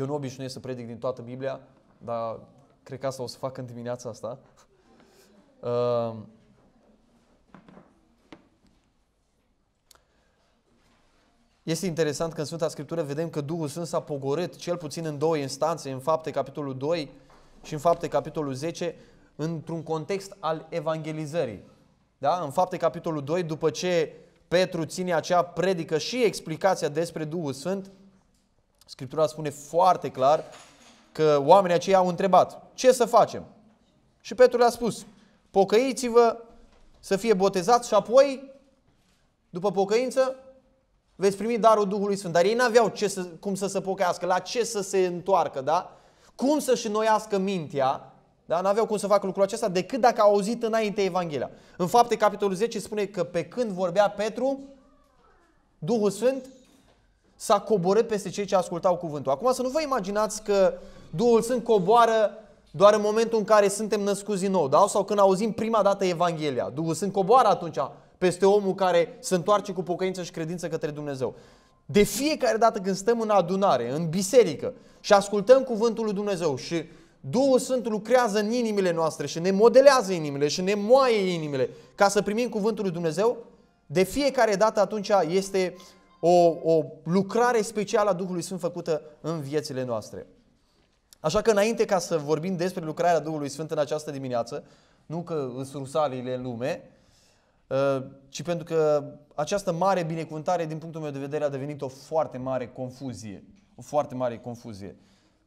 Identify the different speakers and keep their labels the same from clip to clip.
Speaker 1: Eu nu obișnuiesc să predic din toată Biblia, dar cred că asta o să fac în dimineața asta. Ehm, este interesant că în Sfânta Scriptură vedem că Duhul Sfânt s-a pogorât cel puțin în două instanțe, în fapte capitolul 2 și în fapte capitolul 10, într-un context al evangelizării. Da? În fapte capitolul 2, după ce Petru ține acea predică și explicația despre Duhul Sfânt, Scriptura spune foarte clar că oamenii aceia au întrebat, ce să facem? Și Petru le-a spus, pocăiți-vă să fie botezați și apoi, după pocăință, veți primi darul Duhului Sfânt. Dar ei n-aveau ce să, cum să se pocăiască, la ce să se întoarcă, da? Cum să-și înnoiască mintea, da? N-aveau cum să facă lucrul acesta decât dacă au auzit înainte Evanghelia. În fapte, capitolul 10 spune că pe când vorbea Petru, Duhul Sfânt s-a coborât peste cei ce ascultau cuvântul. Acum să nu vă imaginați că Duhul Sfânt coboară doar în momentul în care suntem născuți din nou, da? sau când auzim prima dată Evanghelia. Duhul Sfânt coboară atunci peste omul care se întoarce cu pocăință și credință către Dumnezeu. De fiecare dată când stăm în adunare, în biserică și ascultăm cuvântul lui Dumnezeu și Duhul Sfânt lucrează în inimile noastre și ne modelează inimile și ne moaie inimile ca să primim cuvântul lui Dumnezeu, de fiecare dată atunci este uh, o, o lucrare specială a Duhului Sfânt făcută în viețile noastre. Așa că înainte ca să vorbim despre lucrarea Duhului Sfânt în această dimineață, nu că în surusalile în lume, uh, ci pentru că această mare binecuvântare, din punctul meu de vedere, a devenit o foarte mare confuzie. O foarte mare confuzie.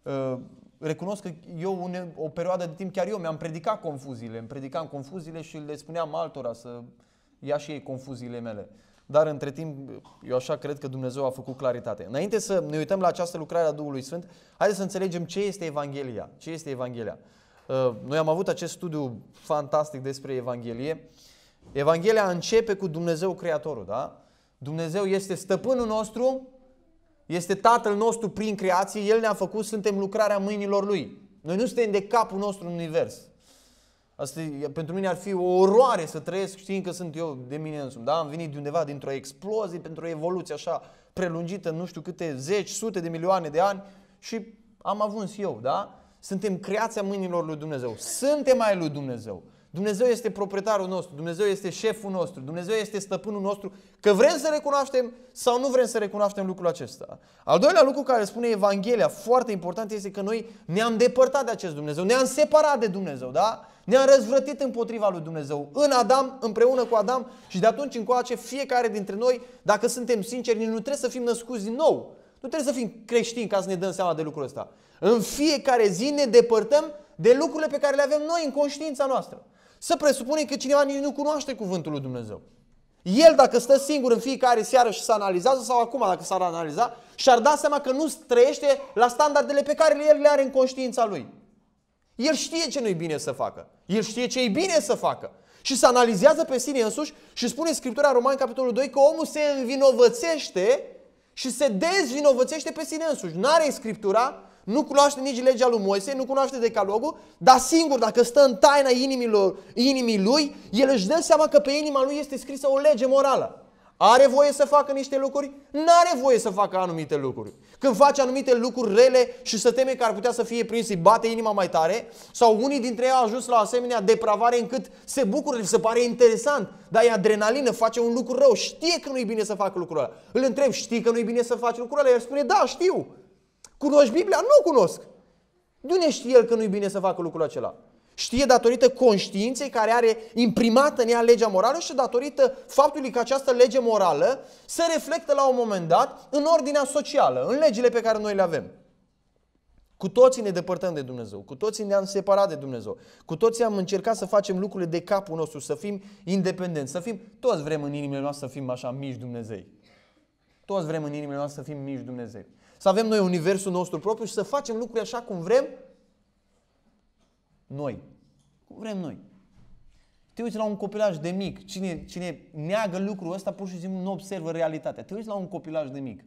Speaker 1: Uh, recunosc că eu, une, o perioadă de timp, chiar eu mi-am predicat confuziile. Îmi predicam confuziile și le spuneam altora să ia și ei confuziile mele dar între timp eu așa cred că Dumnezeu a făcut claritate. Înainte să ne uităm la această lucrare a Duhului Sfânt, haideți să înțelegem ce este Evanghelia. Ce este Evanghelia? Uh, noi am avut acest studiu fantastic despre Evanghelie. Evanghelia începe cu Dumnezeu Creatorul, da? Dumnezeu este stăpânul nostru, este Tatăl nostru prin creație, El ne-a făcut, suntem lucrarea mâinilor Lui. Noi nu suntem de capul nostru în univers. Asta pentru mine ar fi o oroare să trăiesc știind că sunt eu de mine însumi. Da? Am venit de undeva dintr-o explozie, pentru o evoluție așa prelungită, nu știu câte zeci, sute de milioane de ani și am avuns eu, da? Suntem creația mâinilor lui Dumnezeu. Suntem ai lui Dumnezeu. Dumnezeu este proprietarul nostru, Dumnezeu este șeful nostru, Dumnezeu este stăpânul nostru, că vrem să recunoaștem sau nu vrem să recunoaștem lucrul acesta. Al doilea lucru care spune Evanghelia, foarte important, este că noi ne-am depărtat de acest Dumnezeu, ne-am separat de Dumnezeu, da? Ne-am răzvrătit împotriva lui Dumnezeu, în Adam, împreună cu Adam și de atunci încoace fiecare dintre noi, dacă suntem sinceri, nu trebuie să fim născuți din nou. Nu trebuie să fim creștini ca să ne dăm seama de lucrul ăsta. În fiecare zi ne depărtăm de lucrurile pe care le avem noi în conștiința noastră. Să presupunem că cineva nici nu cunoaște cuvântul lui Dumnezeu. El dacă stă singur în fiecare seară și se analizează sau acum dacă s-ar analiza și-ar da seama că nu trăiește la standardele pe care el le are în conștiința lui. El știe ce nu-i bine să facă. El știe ce e bine să facă. Și se analizează pe sine însuși și spune Scriptura Romani, capitolul 2, că omul se învinovățește și se dezvinovățește pe sine însuși. Nu are Scriptura nu cunoaște nici legea lui Moise, nu cunoaște decalogul, dar singur, dacă stă în taina inimilor, inimii lui, el își dă seama că pe inima lui este scrisă o lege morală. Are voie să facă niște lucruri? Nu are voie să facă anumite lucruri. Când face anumite lucruri rele și se teme că ar putea să fie prins, îi bate inima mai tare, sau unii dintre ei au ajuns la asemenea depravare încât se bucură, se pare interesant, dar e adrenalină, face un lucru rău, știe că nu-i bine să facă lucrul ăla. Îl întreb, știi că nu-i bine să faci lucrul ăla? El spune, da, știu. Cunoști Biblia? Nu cunosc. De unde știe el că nu-i bine să facă lucrul acela? Știe datorită conștiinței care are imprimată în ea legea morală și datorită faptului că această lege morală se reflectă la un moment dat în ordinea socială, în legile pe care noi le avem. Cu toții ne depărtăm de Dumnezeu, cu toții ne-am separat de Dumnezeu, cu toții am încercat să facem lucrurile de capul nostru, să fim independenți, să fim, toți vrem în inimile noastre să fim așa mici Dumnezei. Toți vrem în inimile noastre să fim mici Dumnezei să avem noi universul nostru propriu și să facem lucruri așa cum vrem noi. Cum vrem noi. Te uiți la un copilaj de mic, cine, cine neagă lucrul ăsta pur și simplu nu observă realitatea. Te uiți la un copilaj de mic,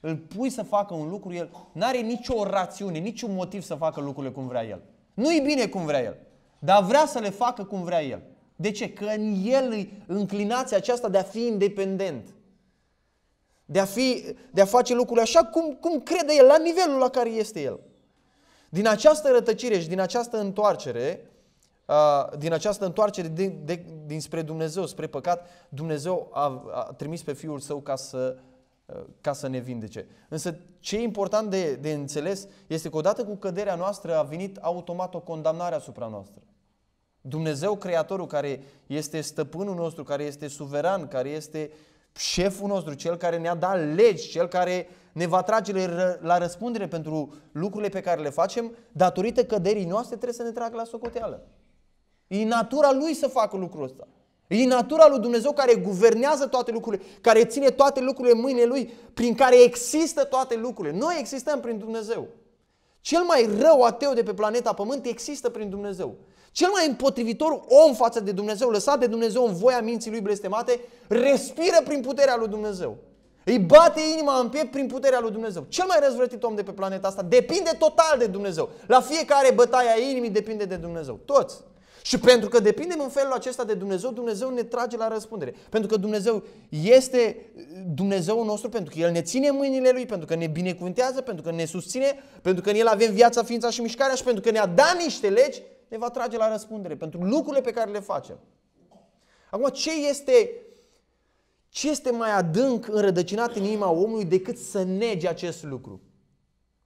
Speaker 1: îl pui să facă un lucru, el nu are nicio rațiune, niciun motiv să facă lucrurile cum vrea el. Nu-i bine cum vrea el, dar vrea să le facă cum vrea el. De ce? Că în el înclinația aceasta de a fi independent – de a, fi, de a face lucrurile așa cum, cum crede el, la nivelul la care este el. Din această rătăcire și din această întoarcere, din această întoarcere de, de, dinspre Dumnezeu, spre păcat, Dumnezeu a, a trimis pe Fiul Său ca să, ca să ne vindece. Însă ce e important de, de înțeles este că odată cu căderea noastră a venit automat o condamnare asupra noastră. Dumnezeu Creatorul care este stăpânul nostru, care este suveran, care este uh, șeful nostru, cel care ne-a dat legi, cel care ne va trage la răspundere pentru lucrurile pe care le facem, datorită căderii noastre trebuie să ne tragă la socoteală. E natura lui să facă lucrul ăsta. E natura lui Dumnezeu care guvernează toate lucrurile, care ține toate lucrurile în mâinile lui, prin care există toate lucrurile. Noi existăm prin Dumnezeu. Cel mai rău ateu de pe planeta Pământ există prin Dumnezeu. Cel mai împotrivitor om față de Dumnezeu, lăsat de Dumnezeu în voia minții lui blestemate, respiră prin puterea lui Dumnezeu. Îi bate inima în piept prin puterea lui Dumnezeu. Cel mai răzvrătit om de pe planeta asta depinde total de Dumnezeu. La fiecare bătaie a inimii depinde de Dumnezeu. Toți. Și pentru că depindem în felul acesta de Dumnezeu, Dumnezeu ne trage la răspundere. Pentru că Dumnezeu este Dumnezeu nostru, pentru că El ne ține mâinile Lui, pentru că ne binecuvântează, pentru că ne susține, pentru că în El avem viața, ființa și mișcarea și pentru că ne-a dat niște legi ne va trage la răspundere pentru lucrurile pe care le facem. Acum, ce este, ce este mai adânc înrădăcinat în inima omului decât să nege acest lucru?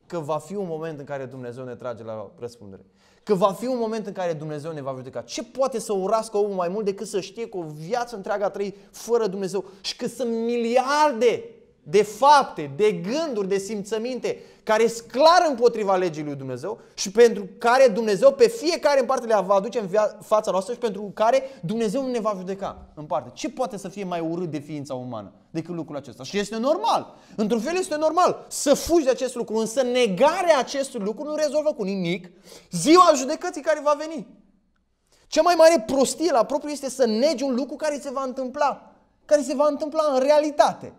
Speaker 1: Că va fi un moment în care Dumnezeu ne trage la răspundere. Că va fi un moment în care Dumnezeu ne va judeca. Ce poate să urască omul mai mult decât să știe că o viață întreagă a trăit fără Dumnezeu și că sunt miliarde de fapte, de gânduri, de simțăminte care sunt clar împotriva legii lui Dumnezeu și pentru care Dumnezeu pe fiecare în parte le va aduce în fața noastră și pentru care Dumnezeu ne va judeca în parte. Ce poate să fie mai urât de ființa umană decât lucrul acesta? Și este normal. Într-un fel este normal să fugi de acest lucru, însă negarea acestui lucru nu rezolvă cu nimic ziua judecății care va veni. Cea mai mare prostie la propriu este să negi un lucru care se va întâmpla, care se va întâmpla în realitate.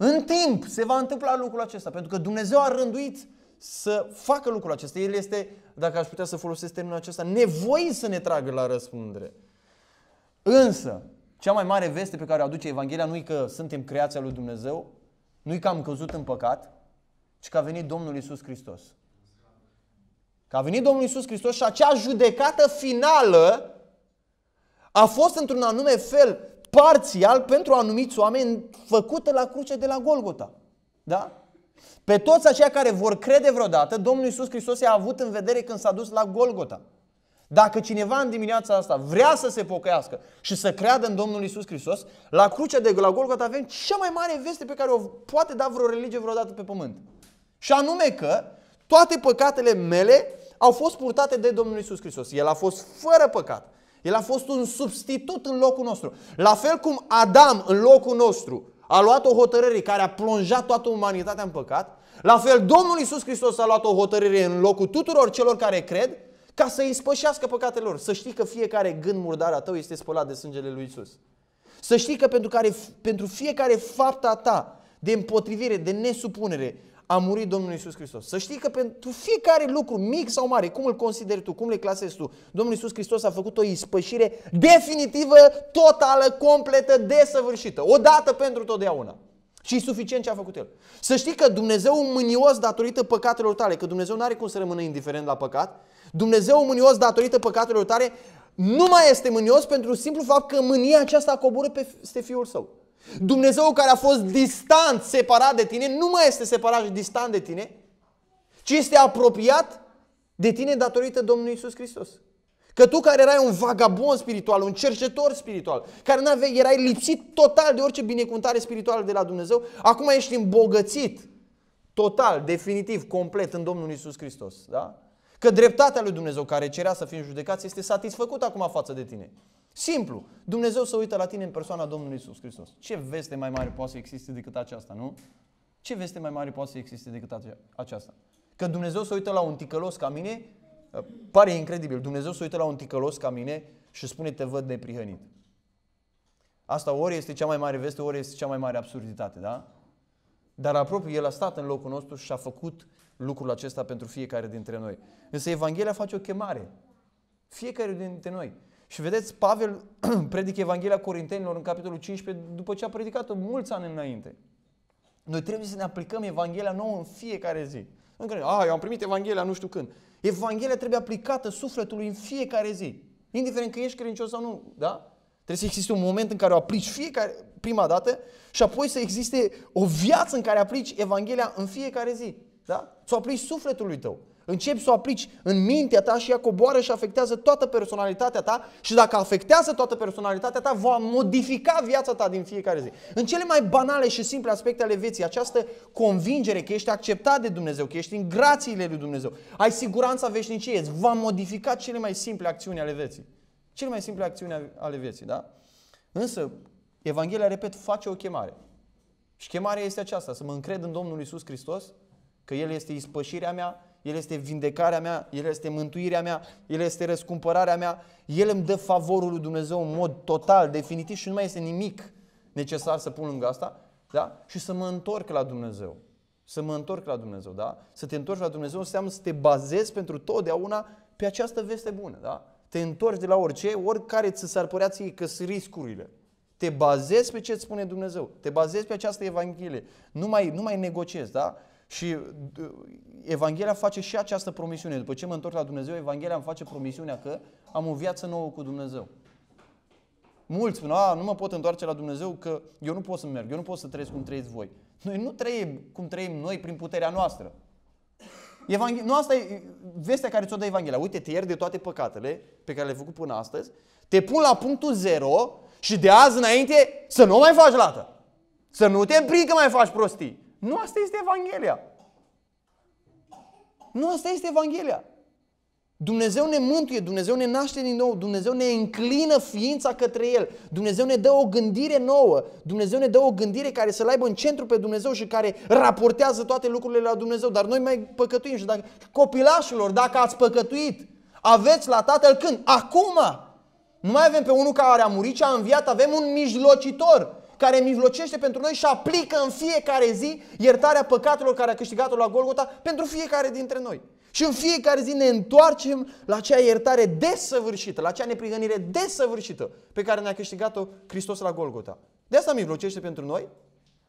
Speaker 1: În timp se va întâmpla lucrul acesta, pentru că Dumnezeu a rânduit să facă lucrul acesta. El este, dacă aș putea să folosesc termenul acesta, nevoit să ne tragă la răspundere. Însă, cea mai mare veste pe care o aduce Evanghelia nu e că suntem creația lui Dumnezeu, nu e că am căzut în păcat, ci că a venit Domnul Isus Hristos. Că a venit Domnul Isus Hristos și acea judecată finală a fost într-un anume fel parțial pentru anumiți oameni făcută la cruce de la Golgota. Da? Pe toți aceia care vor crede vreodată, Domnul Iisus Hristos i-a avut în vedere când s-a dus la Golgota. Dacă cineva în dimineața asta vrea să se pocăiască și să creadă în Domnul Isus Hristos, la crucea de la Golgota avem cea mai mare veste pe care o poate da vreo religie vreodată pe pământ. Și anume că toate păcatele mele au fost purtate de Domnul Isus Hristos. El a fost fără păcat. El a fost un substitut în locul nostru. La fel cum Adam în locul nostru a luat o hotărâre care a plonjat toată umanitatea în păcat, la fel Domnul Isus Hristos a luat o hotărâre în locul tuturor celor care cred ca să îi spășească păcatele lor. Să știi că fiecare gând murdar a tău este spălat de sângele lui Isus. Să știi că pentru, care, pentru fiecare fapta ta de împotrivire, de nesupunere, a murit Domnul Isus Hristos. Să știi că pentru fiecare lucru, mic sau mare, cum îl consideri tu, cum le clasezi tu, Domnul Isus Hristos a făcut o ispășire definitivă, totală, completă, desăvârșită. O dată pentru totdeauna. Și e suficient ce a făcut el. Să știi că Dumnezeu mânios datorită păcatelor tale, că Dumnezeu nu are cum să rămână indiferent la păcat, Dumnezeu mânios datorită păcatelor tale nu mai este mânios pentru simplu fapt că mânia aceasta coboră peste Fiul Său. Dumnezeu care a fost distant, separat de tine, nu mai este separat și distant de tine, ci este apropiat de tine datorită Domnului Isus Hristos. Că tu care erai un vagabond spiritual, un cercetor spiritual, care n-aveai, erai lipsit total de orice binecuvântare spirituală de la Dumnezeu, acum ești îmbogățit total, definitiv, complet în Domnul Isus Hristos. Da? Că dreptatea lui Dumnezeu care cerea să fim judecați este satisfăcută acum față de tine. Simplu. Dumnezeu se uită la tine în persoana Domnului Isus Hristos. Ce veste mai mare poate să existe decât aceasta, nu? Ce veste mai mare poate să existe decât aceasta? Că Dumnezeu se uită la un ticălos ca mine, uh, pare incredibil, Dumnezeu se uită la un ticălos ca mine și spune te văd neprihănit. Asta ori este cea mai mare veste, ori este cea mai mare absurditate, da? Dar aproape El a stat în locul nostru și a făcut lucrul acesta pentru fiecare dintre noi. Însă Evanghelia face o chemare. Fiecare dintre noi. Și vedeți, Pavel predică Evanghelia Corintenilor în capitolul 15 după ce a predicat-o mulți ani înainte. Noi trebuie să ne aplicăm Evanghelia nouă în fiecare zi. Nu a, eu am primit Evanghelia nu știu când. Evanghelia trebuie aplicată sufletului în fiecare zi. Indiferent că ești credincios sau nu, da? Trebuie să existe un moment în care o aplici fiecare, prima dată și apoi să existe o viață în care aplici Evanghelia în fiecare zi. Da? Să o aplici sufletului tău. Începi să o aplici în mintea ta și ea coboară și afectează toată personalitatea ta și dacă afectează toată personalitatea ta, va modifica viața ta din fiecare zi. În cele mai banale și simple aspecte ale vieții, această convingere că ești acceptat de Dumnezeu, că ești în grațiile lui Dumnezeu, ai siguranța veșniciei, îți va modifica cele mai simple acțiuni ale vieții. Cele mai simple acțiuni ale vieții, da? Însă, Evanghelia, repet, face o chemare. Și chemarea este aceasta, să mă încred în Domnul Isus Hristos, Că El este ispășirea mea, El este vindecarea mea, El este mântuirea mea, El este răscumpărarea mea. El îmi dă favorul lui Dumnezeu în mod total, definitiv și nu mai este nimic necesar să pun lângă asta. Da? Și să mă întorc la Dumnezeu. Să mă întorc la Dumnezeu, da? Să te întorci la Dumnezeu înseamnă să te bazezi pentru totdeauna pe această veste bună, da? Te întorci de la orice, oricare ți s-ar părea ție că sunt riscurile. Te bazezi pe ce îți spune Dumnezeu. Te bazezi pe această Evanghelie. Nu mai, nu mai negociezi, da? Și Evanghelia face și această promisiune. După ce mă întorc la Dumnezeu, Evanghelia îmi face promisiunea că am o viață nouă cu Dumnezeu. Mulți spun, a, nu mă pot întoarce la Dumnezeu că eu nu pot să merg, eu nu pot să trăiesc cum trăiți voi. Noi nu trăim cum trăim noi prin puterea noastră. Evanghe- nu asta e vestea care ți-o dă Evanghelia. Uite, te iert de toate păcatele pe care le-ai făcut până astăzi, te pun la punctul zero și de azi înainte să nu mai faci lată. Să nu te împrii că mai faci prostii. Nu asta este Evanghelia. Nu asta este Evanghelia. Dumnezeu ne mântuie, Dumnezeu ne naște din nou, Dumnezeu ne înclină ființa către El, Dumnezeu ne dă o gândire nouă, Dumnezeu ne dă o gândire care să-L aibă în centru pe Dumnezeu și care raportează toate lucrurile la Dumnezeu. Dar noi mai păcătuim și dacă, copilașilor, dacă ați păcătuit, aveți la Tatăl când? Acum! Nu mai avem pe unul care a murit și a înviat, avem un mijlocitor care mijlocește pentru noi și aplică în fiecare zi iertarea păcatelor care a câștigat-o la Golgota pentru fiecare dintre noi. Și în fiecare zi ne întoarcem la acea iertare desăvârșită, la acea neprihănire desăvârșită pe care ne-a câștigat-o Hristos la Golgota. De asta mijlocește pentru noi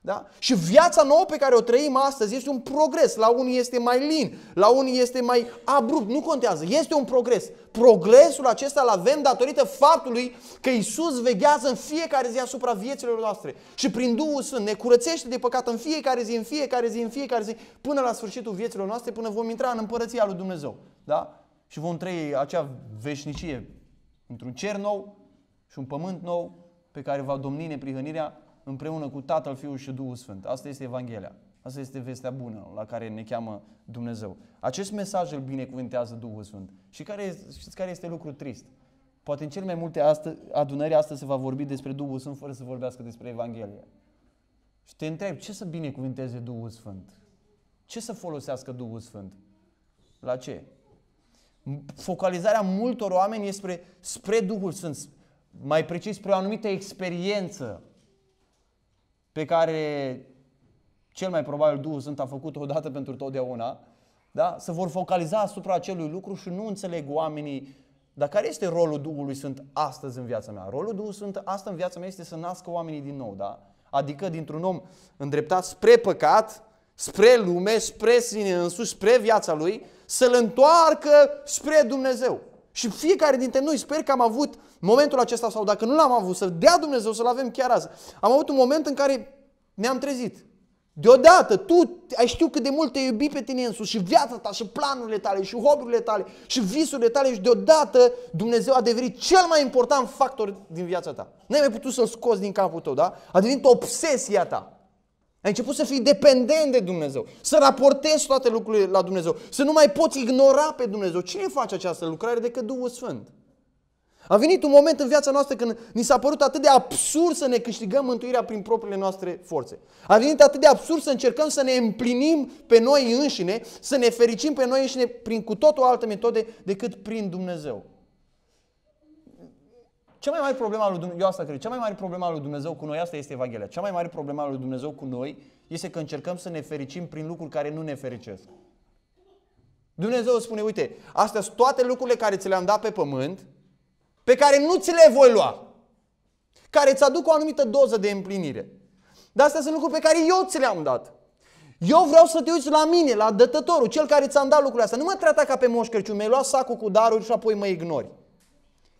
Speaker 1: da? Și viața nouă pe care o trăim astăzi este un progres. La unii este mai lin, la unii este mai abrupt, nu contează. Este un progres. Progresul acesta îl avem datorită faptului că Isus veghează în fiecare zi asupra vieților noastre. Și prin Duhul Sfânt ne curățește de păcat în fiecare zi, în fiecare zi, în fiecare zi, până la sfârșitul vieților noastre, până vom intra în împărăția lui Dumnezeu. Da? Și vom trăi acea veșnicie într-un cer nou și un pământ nou pe care va domni neprihănirea împreună cu Tatăl, Fiul și Duhul Sfânt. Asta este Evanghelia. Asta este vestea bună la care ne cheamă Dumnezeu. Acest mesaj îl binecuvântează Duhul Sfânt. Și care, știți care este lucru trist? Poate în cel mai multe astă, adunări astăzi se va vorbi despre Duhul Sfânt fără să vorbească despre Evanghelie. Și te întreb, ce să binecuvânteze Duhul Sfânt? Ce să folosească Duhul Sfânt? La ce? Focalizarea multor oameni este spre, spre Duhul Sfânt, mai precis spre o anumită experiență pe care cel mai probabil Duhul Sfânt a făcut-o odată pentru totdeauna, da? să vor focaliza asupra acelui lucru și nu înțeleg oamenii dar care este rolul Duhului Sfânt astăzi în viața mea? Rolul Duhului Sfânt astăzi în viața mea este să nască oamenii din nou, da? Adică dintr-un om îndreptat spre păcat, spre lume, spre sine însuși, spre viața lui, să-l întoarcă spre Dumnezeu. Și fiecare dintre noi sper că am avut momentul acesta sau dacă nu l-am avut, să dea Dumnezeu să-l avem chiar azi. Am avut un moment în care ne-am trezit. Deodată, tu ai știu cât de mult te iubi pe tine însuși și viața ta și planurile tale și hobby-urile tale și visurile tale și deodată Dumnezeu a devenit cel mai important factor din viața ta. Nu ai mai putut să-l scoți din capul tău, da? A devenit obsesia ta. Ai început să fii dependent de Dumnezeu, să raportezi toate lucrurile la Dumnezeu, să nu mai poți ignora pe Dumnezeu. Cine face această lucrare decât Duhul Sfânt? A venit un moment în viața noastră când ni s-a părut atât de absurd să ne câștigăm mântuirea prin propriile noastre forțe. A venit atât de absurd să încercăm să ne împlinim pe noi înșine, să ne fericim pe noi înșine prin cu tot o altă metode decât prin Dumnezeu. Cea mai mare problemă a lui Dumnezeu, eu asta cred, cea mai mare problemă a lui Dumnezeu cu noi, asta este Evanghelia. Cea mai mare problemă a lui Dumnezeu cu noi este că încercăm să ne fericim prin lucruri care nu ne fericesc. Dumnezeu spune, uite, astea sunt toate lucrurile care ți le-am dat pe pământ, pe care nu ți le voi lua, care îți aduc o anumită doză de împlinire. Dar astea sunt lucruri pe care eu ți le-am dat. Eu vreau să te uiți la mine, la dătătorul, cel care ți-a dat lucrurile astea. Nu mă trata ca pe Moș Crăciun, mi-ai luat sacul cu daruri și apoi mă ignori.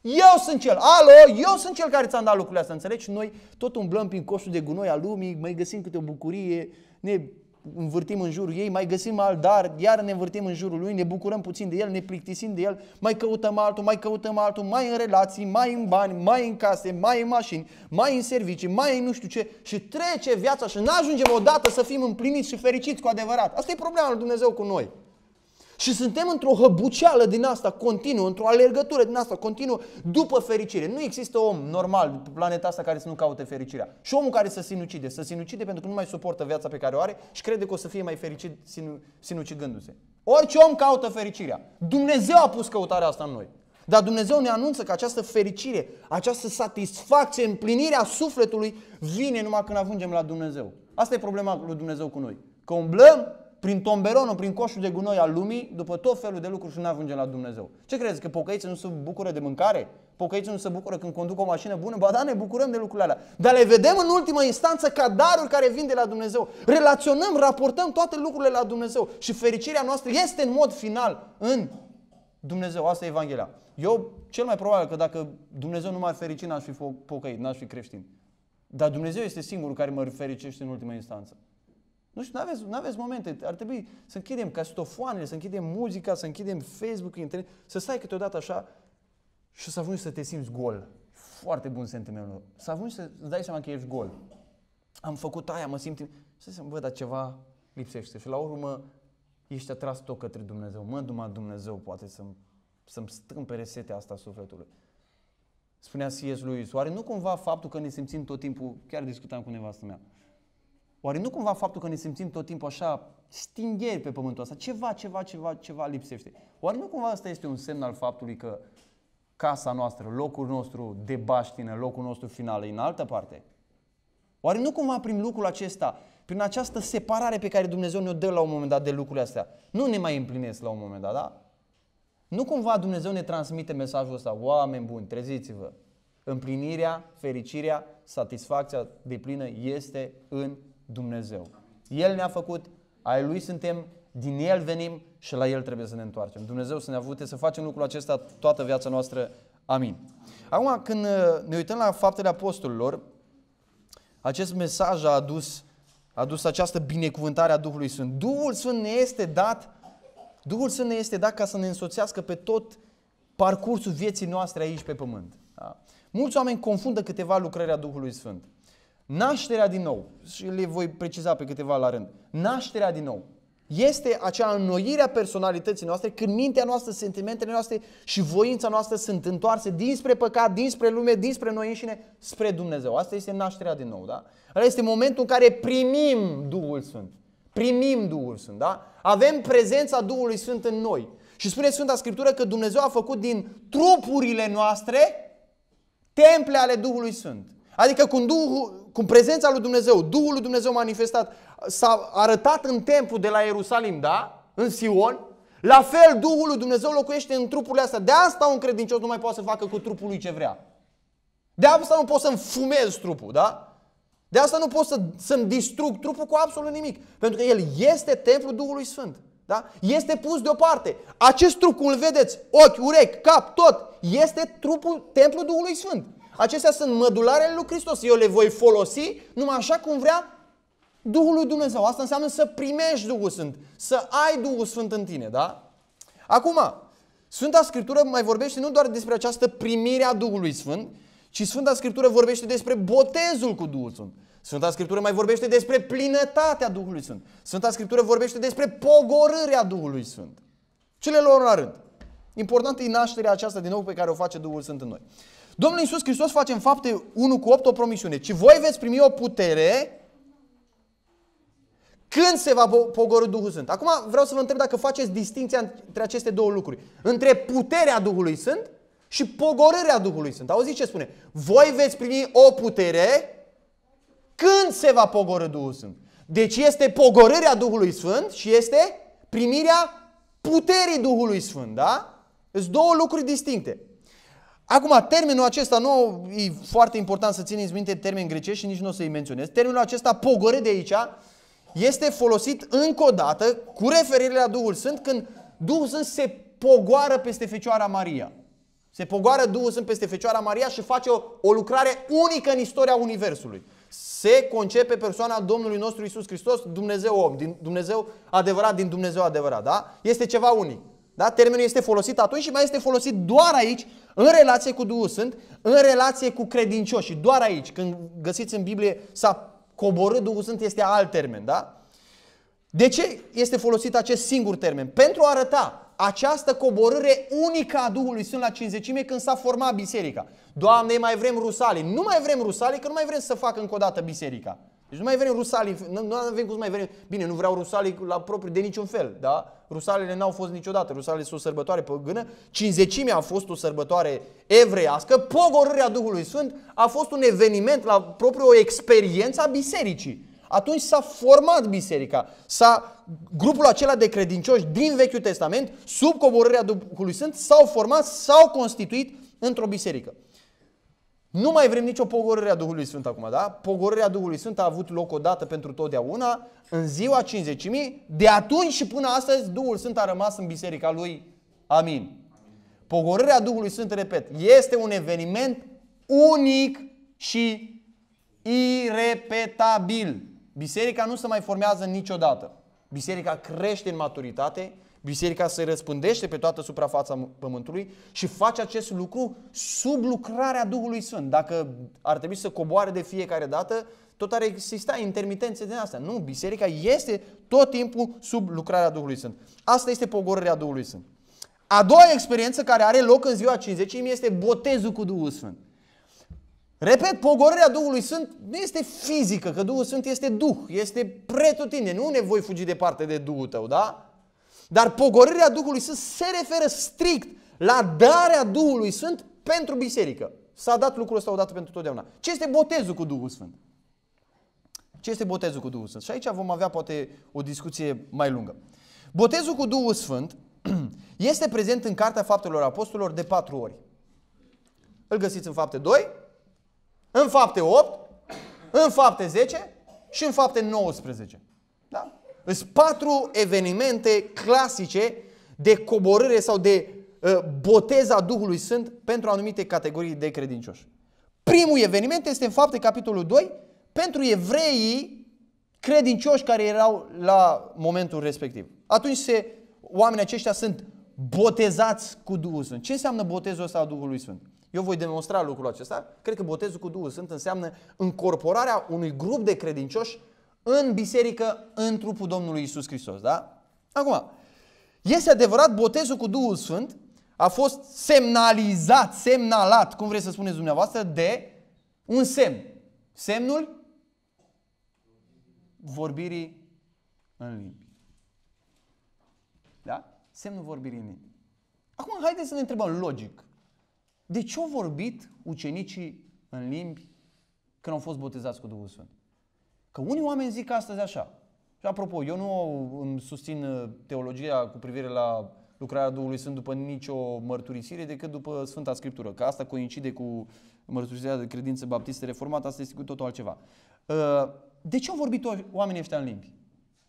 Speaker 1: Eu sunt cel, alo, eu sunt cel care ți-am dat lucrurile astea, înțelegi? Noi tot umblăm prin coșul de gunoi al lumii, mai găsim câte o bucurie, ne învârtim în jurul ei, mai găsim alt dar, iar ne învârtim în jurul lui, ne bucurăm puțin de el, ne plictisim de el, mai căutăm altul, mai căutăm altul, mai în relații, mai în bani, mai în case, mai în mașini, mai în servicii, mai în nu știu ce și trece viața și nu ajungem odată să fim împliniți și fericiți cu adevărat. Asta e problema lui Dumnezeu cu noi. Și suntem într-o hăbuceală din asta continuă, într-o alergătură din asta continuă după fericire. Nu există om normal pe planeta asta care să nu caute fericirea. Și omul care să sinucide, să sinucide pentru că nu mai suportă viața pe care o are și crede că o să fie mai fericit sinu- sinucigându-se. Orice om caută fericirea. Dumnezeu a pus căutarea asta în noi. Dar Dumnezeu ne anunță că această fericire, această satisfacție, împlinirea sufletului vine numai când ajungem la Dumnezeu. Asta e problema lui Dumnezeu cu noi. Că umblăm prin tomberonul, prin coșul de gunoi al lumii, după tot felul de lucruri și nu ajungem la Dumnezeu. Ce crezi Că pocăiții nu se bucură de mâncare? Pocăiții nu se bucură când conduc o mașină bună? Ba da, ne bucurăm de lucrurile alea. Dar le vedem în ultima instanță ca daruri care vin de la Dumnezeu. Relaționăm, raportăm toate lucrurile la Dumnezeu. Și fericirea noastră este în mod final în Dumnezeu. Asta e Evanghelia. Eu, cel mai probabil că dacă Dumnezeu nu m-ar ferici, n-aș fi pocăit, n-aș fi creștin. Dar Dumnezeu este singurul care mă fericește în ultima instanță. Nu știu, n-aveți, n-aveți momente. Ar trebui să închidem castofoanele, să închidem muzica, să închidem Facebook, internet, să stai câteodată așa și să ajungi să te simți gol. Foarte bun sentimentul. Să ajungi să îți dai seama că ești gol. Am făcut aia, mă simt... Să se văd, dar ceva lipsește. Și la urmă ești atras tot către Dumnezeu. Mă, numai Dumnezeu poate să-mi, să-mi strâmpere setea asta sufletului. Spunea C.S. lui oare nu cumva faptul că ne simțim tot timpul, chiar discutam cu nevastă mea, uh, Oare nu cumva faptul că ne simțim tot timpul așa stingeri pe pământul ăsta, ceva, ceva, ceva, ceva lipsește? Oare nu cumva asta este un semn al faptului că casa noastră, locul nostru de baștină, locul nostru final e în altă parte? Oare nu cumva prin lucrul acesta, prin această separare pe care Dumnezeu ne-o dă la un moment dat de lucrurile astea, nu ne mai împlinesc la un moment dat, da? Nu cumva Dumnezeu ne transmite mesajul ăsta, oameni buni, treziți-vă, împlinirea, fericirea, satisfacția deplină este în Dumnezeu. El ne-a făcut, ai Lui suntem, din El venim și la El trebuie să ne întoarcem. Dumnezeu să ne avute să facem lucrul acesta toată viața noastră. Amin. Acum, când uh, ne uităm la faptele apostolilor, acest mesaj a adus, a adus această binecuvântare a Duhului Sfânt. Duhul Sfânt ne este dat Duhul Sfânt ne este dat ca să ne însoțească pe tot parcursul vieții noastre aici pe pământ. Da? Mulți oameni confundă câteva lucrări a Duhului Sfânt. Nașterea din nou, și le voi preciza pe câteva la rând, nașterea din nou este acea înnoire a personalității noastre când mintea noastră, sentimentele noastre și voința noastră sunt întoarse dinspre păcat, dinspre lume, dinspre noi înșine, spre Dumnezeu. Asta este nașterea din nou, da? Asta este momentul în care primim Duhul Sfânt. Primim Duhul Sfânt, da? Avem prezența Duhului Sfânt în noi. Și spune Sfânta Scriptură că Dumnezeu a făcut din trupurile noastre temple ale Duhului Sfânt. Adică cu, Duhul, cum prezența lui Dumnezeu, Duhul lui Dumnezeu manifestat, s-a arătat în templu de la Ierusalim, da? În Sion. La fel, Duhul lui Dumnezeu locuiește în trupurile astea. De asta un credincios nu mai poate să facă cu trupul lui ce vrea. De asta nu pot să-mi fumez trupul, da? De asta nu pot să, să-mi distrug trupul cu absolut nimic. Pentru că el este templul Duhului Sfânt. Da? Este pus deoparte. Acest trup, cum îl vedeți, ochi, urechi, cap, tot, este trupul, templul Duhului Sfânt. Acestea sunt mădularele lui Hristos. Eu le voi folosi numai așa cum vrea Duhul lui Dumnezeu. Asta înseamnă să primești Duhul Sfânt, să ai Duhul Sfânt în tine, da? Acum, Sfânta Scriptură mai vorbește nu doar despre această primire a Duhului Sfânt, ci Sfânta Scriptură vorbește despre botezul cu Duhul Sfânt. Sfânta Scriptură mai vorbește despre plinătatea Duhului Sfânt. Sfânta Scriptură vorbește despre pogorârea Duhului Sfânt. Celelor la rând. Important e nașterea aceasta din nou pe care o face Duhul Sfânt în noi. Domnul Iisus Hristos face în fapte 1 cu 8 o promisiune. Ci voi veți primi o putere când se va pogorâ Duhul Sfânt. Acum vreau să vă întreb dacă faceți distinția între aceste două lucruri. Între puterea Duhului Sfânt și pogorârea Duhului Sfânt. Auziți ce spune? Voi veți primi o putere când se va pogorâ Duhul Sfânt. Deci este pogorârea Duhului Sfânt și este primirea puterii Duhului Sfânt, da? Sunt două lucruri distincte. Acum, termenul acesta nu e foarte important să țineți minte termen grecești și nici nu o să-i menționez. Termenul acesta, pogore de aici, este folosit încă o dată cu referire la Duhul Sfânt când Duhul Sfânt se pogoară peste Fecioara Maria. Se pogoară Duhul Sfânt peste Fecioara Maria și face o, o lucrare unică în istoria Universului. Se concepe persoana Domnului nostru Isus Hristos, Dumnezeu om, din Dumnezeu adevărat, din Dumnezeu adevărat. Da? Este ceva unic. Da? Termenul este folosit atunci și mai este folosit doar aici, în relație cu Duhul Sfânt, în relație cu credincioșii. Doar aici, când găsiți în Biblie s-a coborât Duhul Sfânt, este alt termen. Da? De ce este folosit acest singur termen? Pentru a arăta această coborâre unică a Duhului Sfânt la cinzecime când s-a format biserica. Doamne, mai vrem rusalii. Nu mai vrem rusalii, că nu mai vrem să facă încă o dată biserica. Deci nu mai venim Rusalii, nu, nu avem cum să mai venim. Bine, nu vreau Rusalii la propriu de niciun fel, da? Rusalele n-au fost niciodată, Rusalele sunt o sărbătoare păgână, cinzecimea a fost o sărbătoare evreiască, pogorârea Duhului Sfânt a fost un eveniment, la propriu o experiență a bisericii. Atunci s-a format biserica, s-a, grupul acela de credincioși din Vechiul Testament, sub coborârea Duhului Sfânt, s-au format, s-au constituit într-o biserică. Nu mai vrem nicio pogorâre a Duhului Sfânt acum, da? Pogorârea Duhului Sfânt a avut loc odată pentru totdeauna, în ziua 50.000, de atunci și până astăzi Duhul Sfânt a rămas în biserica lui. Amin. Pogorârea Duhului Sfânt, repet, este un eveniment unic și irepetabil. Biserica nu se mai formează niciodată. Biserica crește în maturitate, Biserica se răspândește pe toată suprafața pământului și face acest lucru sub lucrarea Duhului Sfânt. Dacă ar trebui să coboare de fiecare dată, tot ar exista intermitențe din asta. Nu, biserica este tot timpul sub lucrarea Duhului Sfânt. Asta este pogorârea Duhului Sfânt. A doua experiență care are loc în ziua 50 este botezul cu Duhul Sfânt. Repet, pogorârea Duhului Sfânt nu este fizică, că Duhul Sfânt este Duh, este pretutine. Nu ne voi fugi departe de Duhul tău, da? Dar pogorârea Duhului Sfânt se referă strict la darea Duhului Sfânt pentru biserică. S-a dat lucrul ăsta odată pentru totdeauna. Ce este botezul cu Duhul Sfânt? Ce este botezul cu Duhul Sfânt? Și aici vom avea poate o discuție mai lungă. Botezul cu Duhul Sfânt este prezent în Cartea Faptelor Apostolilor de patru ori. Îl găsiți în fapte 2, în fapte 8, în fapte 10 și în fapte 19. Da? Sunt patru evenimente clasice de coborâre sau de uh, boteza Duhului Sfânt pentru anumite categorii de credincioși. Primul eveniment este în fapte capitolul 2 pentru evreii credincioși care erau la momentul respectiv. Atunci se, oamenii aceștia sunt botezați cu Duhul Sfânt. Ce înseamnă botezul ăsta al Duhului Sfânt? Eu voi demonstra lucrul acesta. Cred că botezul cu Duhul Sfânt înseamnă încorporarea unui grup de credincioși în biserică, în trupul Domnului Isus Hristos. Da? Acum, este adevărat, botezul cu Duhul Sfânt a fost semnalizat, semnalat, cum vreți să spuneți dumneavoastră, de un semn. Semnul vorbirii în limbi. Da? Semnul vorbirii în limbi. Acum haideți să ne întrebăm logic. De ce au vorbit ucenicii în limbi când au fost botezați cu Duhul Sfânt? Că unii oameni zic astăzi așa. Și apropo, eu nu îmi susțin uh, teologia cu privire la lucrarea Duhului Sfânt după nicio mărturisire decât după Sfânta Scriptură, că asta coincide cu mărturisirea de credință baptistă reformată, asta este cu totul altceva. Uh, de ce au vorbit oamenii ăștia în limbi?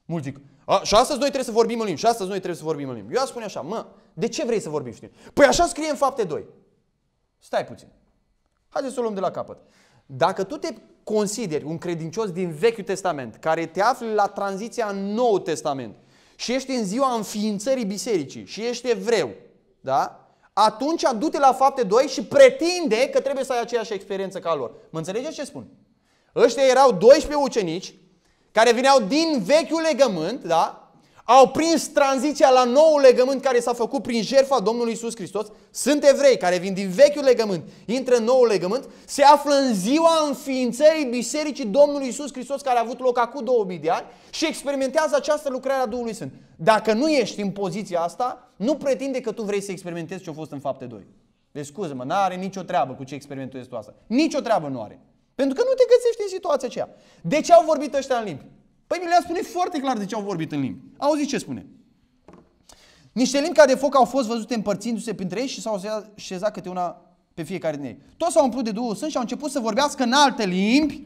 Speaker 1: Mulți zic, a, și astăzi noi trebuie să vorbim în limbi, și astăzi noi trebuie să vorbim în limbi. Eu aș spune așa, mă, de ce vrei să vorbim știi? Păi așa scrie în fapte 2. Stai puțin. Haideți să o luăm de la capăt. Dacă tu te consideri un credincios din Vechiul Testament, care te afli la tranziția în Noul Testament și ești în ziua înființării bisericii și ești evreu, da? atunci du-te la fapte 2 și pretinde că trebuie să ai aceeași experiență ca lor. Mă înțelegeți ce spun? Ăștia erau 12 ucenici care vineau din vechiul legământ, da? au prins tranziția la noul legământ care s-a făcut prin jertfa Domnului Isus Hristos, sunt evrei care vin din vechiul legământ, intră în noul legământ, se află în ziua înființării Bisericii Domnului Isus Hristos care a avut loc acum 2000 de ani și experimentează această lucrare a Duhului Sfânt. Dacă nu ești în poziția asta, nu pretinde că tu vrei să experimentezi ce a fost în fapte 2. Deci scuză-mă, nu are nicio treabă cu ce experimentezi tu asta. Nicio treabă nu are. Pentru că nu te găsești în situația aceea. De ce au vorbit ăștia în limbi? Păi mi le-a spune foarte clar de ce au vorbit în limbi. Auzi ce spune. Niște limbi ca de foc au fost văzute împărțindu-se printre ei și s-au șezat câte una pe fiecare din ei. Toți s-au umplut de Duhul Sfânt și au început să vorbească în alte limbi,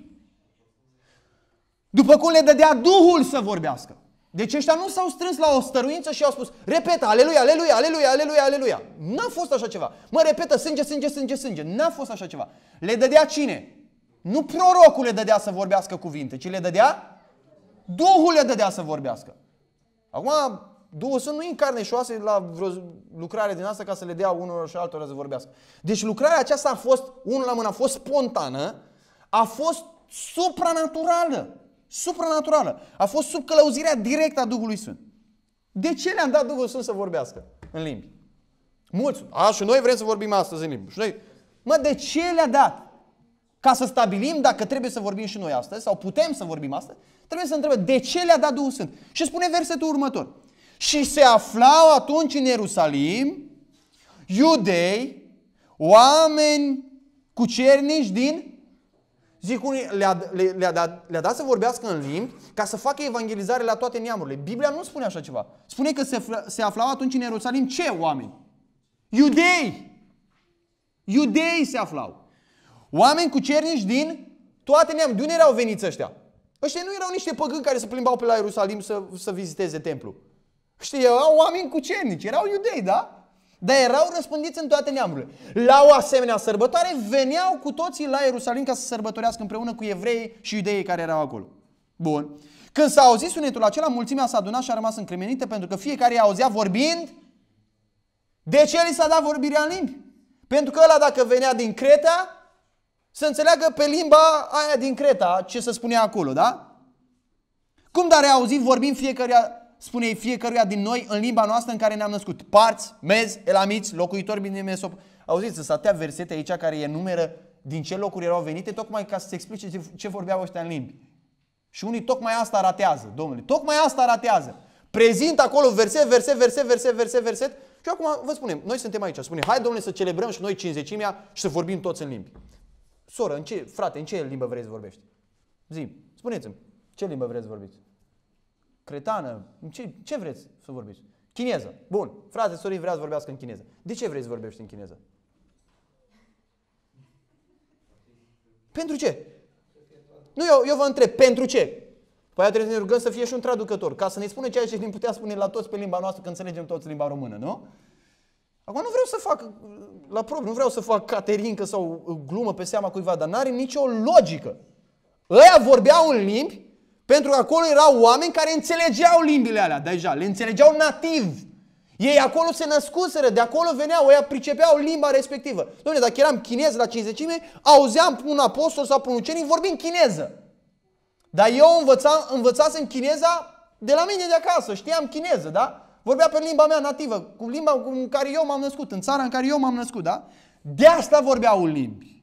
Speaker 1: după cum le dădea Duhul să vorbească. Deci ăștia nu s-au strâns la o stăruință și au spus, repetă, aleluia, aleluia, aleluia, aleluia, aleluia. N-a fost așa ceva. Mă, repetă, sânge, sânge, sânge, sânge. N-a fost așa ceva. Le dădea cine? Nu prorocul le dădea să vorbească cuvinte, ci le dădea Duhul le dădea să vorbească. Acum, Duhul Sfânt nu incarne și oase la vreo lucrare din asta ca să le dea unor și altora să vorbească. Deci lucrarea aceasta a fost, unul la mână, a fost spontană, a fost supranaturală. Supranaturală. A fost sub călăuzirea directă a Duhului Sfânt. De ce le-am dat Duhul Sfânt să vorbească în limbi? Mulți. A, și noi vrem să vorbim astăzi în limbi. Și noi. Mă, de ce le-a dat? Ca să stabilim dacă trebuie să vorbim și noi astăzi sau putem să vorbim astăzi Trebuie să întrebe de ce le-a dat Duhul Sfânt. Și spune versetul următor. Și se aflau atunci în Ierusalim iudei, oameni cu cernici din Zic unii, le-a, le, le-a, dat, le-a dat să vorbească în limbi ca să facă evangelizare la toate neamurile. Biblia nu spune așa ceva. Spune că se, se aflau atunci în Ierusalim ce oameni? Iudei! Iudei se aflau. Oameni cu cernici din toate neamurile. De unde erau veniți ăștia? Ăștia nu erau niște păgâni care se plimbau pe la Ierusalim să, să viziteze templu. Știi, erau oameni cu cernici, erau iudei, da? Dar erau răspândiți în toate neamurile. La o asemenea sărbătoare veneau cu toții la Ierusalim ca să sărbătorească împreună cu evreii și iudeii care erau acolo. Bun. Când s-a auzit sunetul acela, mulțimea s-a adunat și a rămas încremenită pentru că fiecare i auzea vorbind. De ce li s-a dat vorbirea în limbi? Pentru că ăla dacă venea din Creta, să înțeleagă pe limba aia din Creta ce se spunea acolo, da? Cum dar ai auzit vorbim fiecăruia, spune fiecăruia din noi în limba noastră în care ne-am născut? Parți, mezi, elamiți, locuitori din Mesop. Auziți, sunt atâtea versete aici care enumeră din ce locuri erau venite, tocmai ca să se explice ce vorbeau ăștia în limbi. Și unii tocmai asta ratează, domnule, tocmai asta ratează. Prezint acolo verset, verset, verset, verset, verset, verset. Și acum vă spunem, noi suntem aici, spune, hai domnule să celebrăm și noi cinzecimea și să vorbim toți în limbi. Soră, în ce, frate, în ce limbă vrei să vorbești? Zi, spuneți-mi, ce limbă vreți să vorbiți? Cretană? Ce, ce vreți să vorbiți? Chineză. Bun. Frate, sorii vrea să vorbească în chineză. De ce vrei să vorbești în chineză? Pentru ce? Nu, eu, eu vă întreb, pentru ce? Păi trebuie să ne rugăm să fie și un traducător, ca să ne spună ceea ce ne putea spune la toți pe limba noastră, că înțelegem toți limba română, nu? Acum nu vreau să fac la propriu, nu vreau să fac caterincă sau uh, glumă pe seama cuiva, dar n-are nicio logică. Ăia vorbeau în limbi pentru că acolo erau oameni care înțelegeau limbile alea deja, le înțelegeau nativ. Ei acolo se născuseră, de acolo veneau, ăia pricepeau limba respectivă. Doamne, dacă eram chinez la cinzecime, auzeam un apostol sau un ucenic vorbind chineză. Dar eu învăța, învățasem chineza de la mine de acasă, știam chineză, da? Vorbea pe limba mea nativă, cu limba cu care eu m-am născut, în țara în care eu m-am născut, da? De asta vorbeau limbi.